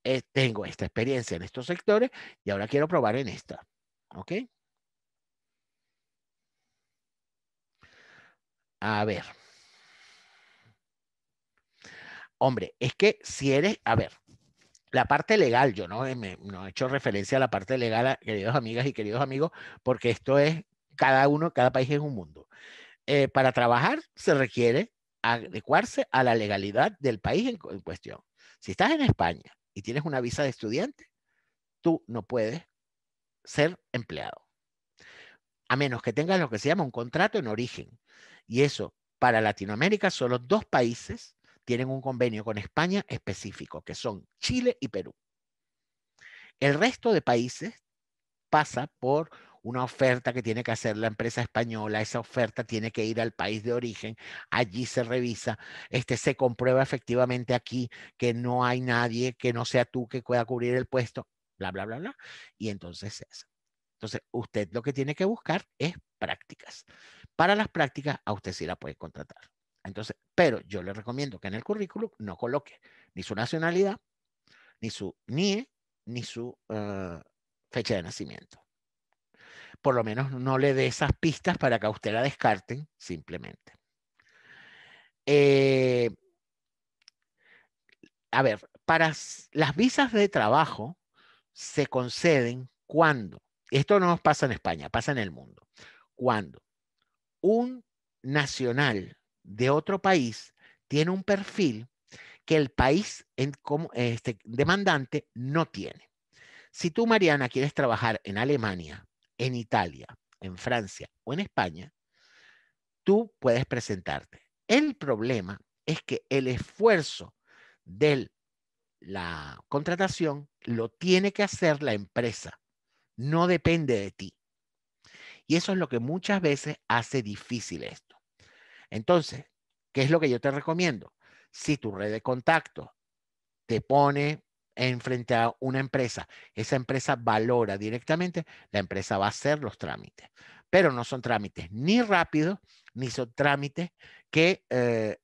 Eh, tengo esta experiencia en estos sectores y ahora quiero probar en esta. ¿Ok? A ver. Hombre, es que si eres, a ver, la parte legal, yo no, no he hecho referencia a la parte legal, queridos amigas y queridos amigos, porque esto es cada uno, cada país es un mundo. Eh, para trabajar se requiere adecuarse a la legalidad del país en, en cuestión. Si estás en España y tienes una visa de estudiante, tú no puedes ser empleado. A menos que tengas lo que se llama un contrato en origen. Y eso, para Latinoamérica, solo dos países tienen un convenio con España específico, que son Chile y Perú. El resto de países pasa por una oferta que tiene que hacer la empresa española, esa oferta tiene que ir al país de origen, allí se revisa, este, se comprueba efectivamente aquí que no hay nadie que no sea tú que pueda cubrir el puesto, bla, bla, bla, bla, y entonces es. Entonces, usted lo que tiene que buscar es prácticas. Para las prácticas, a usted sí la puede contratar. Entonces, pero yo le recomiendo que en el currículum no coloque ni su nacionalidad, ni su NIE, ni su eh, fecha de nacimiento por lo menos no le dé esas pistas para que a usted la descarten, simplemente. Eh, a ver, para las visas de trabajo se conceden cuando, esto no nos pasa en España, pasa en el mundo, cuando un nacional de otro país tiene un perfil que el país en, este, demandante no tiene. Si tú, Mariana, quieres trabajar en Alemania, en Italia, en Francia o en España, tú puedes presentarte. El problema es que el esfuerzo de la contratación lo tiene que hacer la empresa, no depende de ti. Y eso es lo que muchas veces hace difícil esto. Entonces, ¿qué es lo que yo te recomiendo? Si tu red de contacto te pone Enfrente a una empresa, esa empresa valora directamente, la empresa va a hacer los trámites. Pero no son trámites ni rápidos, ni son trámites que eh,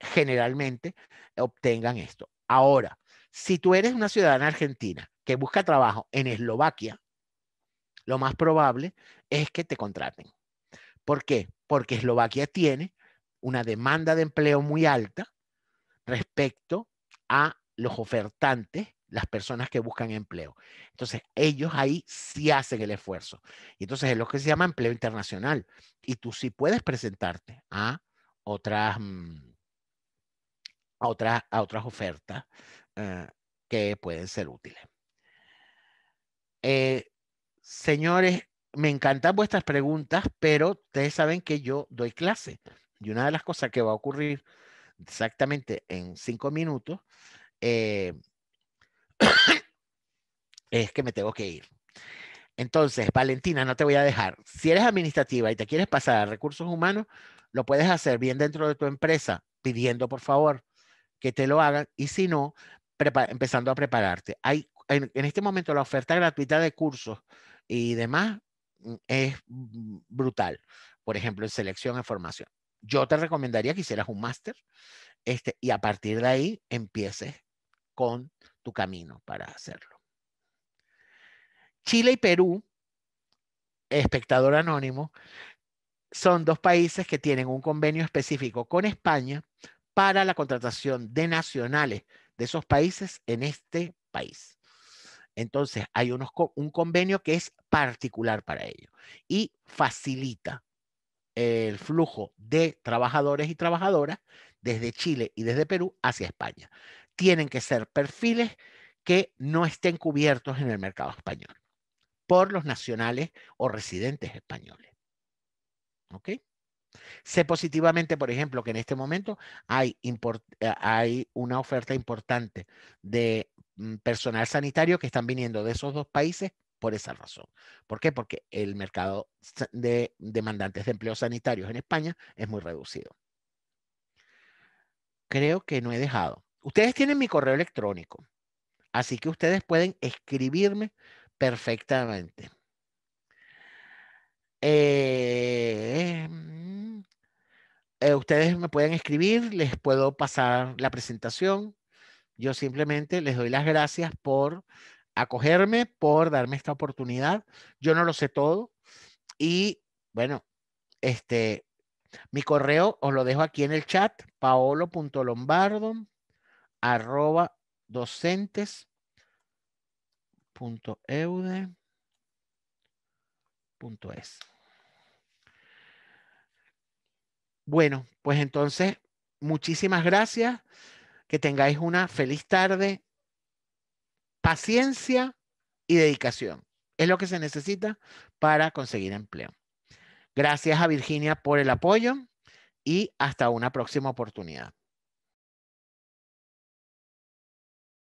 generalmente obtengan esto. Ahora, si tú eres una ciudadana argentina que busca trabajo en Eslovaquia, lo más probable es que te contraten. ¿Por qué? Porque Eslovaquia tiene una demanda de empleo muy alta respecto a los ofertantes, las personas que buscan empleo. Entonces, ellos ahí sí hacen el esfuerzo. Y entonces es lo que se llama empleo internacional. Y tú sí puedes presentarte a otras, mm, a otras, a otras ofertas eh, que pueden ser útiles. Eh, señores, me encantan vuestras preguntas, pero ustedes saben que yo doy clase. Y una de las cosas que va a ocurrir exactamente en cinco minutos eh, es que me tengo que ir. Entonces, Valentina, no te voy a dejar. Si eres administrativa y te quieres pasar a recursos humanos, lo puedes hacer bien dentro de tu empresa, pidiendo por favor que te lo hagan y si no, empezando a prepararte. Hay, en, este momento la oferta gratuita de cursos y demás mm, es brutal. Por ejemplo, en selección en formación. Yo te recomendaría que hicieras un máster este, y a partir de ahí empieces con tu camino para hacerlo. Chile y Perú, espectador anónimo, son dos países que tienen un convenio específico con España para la contratación de nacionales de esos países en este país. Entonces, hay un convenio que es particular para ello y facilita el flujo de trabajadores y trabajadoras desde Chile y desde Perú hacia España tienen que ser perfiles que no estén cubiertos en el mercado español por los nacionales o residentes españoles. ¿Ok? Sé positivamente, por ejemplo, que en este momento hay, eh, una oferta importante de mm, personal sanitario que están viniendo de esos dos países por esa razón. ¿Por qué? Porque el mercado de demandantes de empleo sanitarios en España es muy reducido. Creo que no he dejado. Ustedes tienen mi correo electrónico, así que ustedes pueden escribirme perfectamente. Eh, eh, ustedes me pueden escribir, les puedo pasar la presentación. Yo simplemente les doy las gracias por acogerme, por darme esta oportunidad. Yo no lo sé todo y bueno, este, mi correo os lo dejo aquí en el chat, paolo.lombardo arroba docentes punto eude es. Bueno, pues entonces, muchísimas gracias. Que tengáis una feliz tarde. Paciencia y dedicación. Es lo que se necesita para conseguir empleo. Gracias a Virginia por el apoyo y hasta una próxima oportunidad.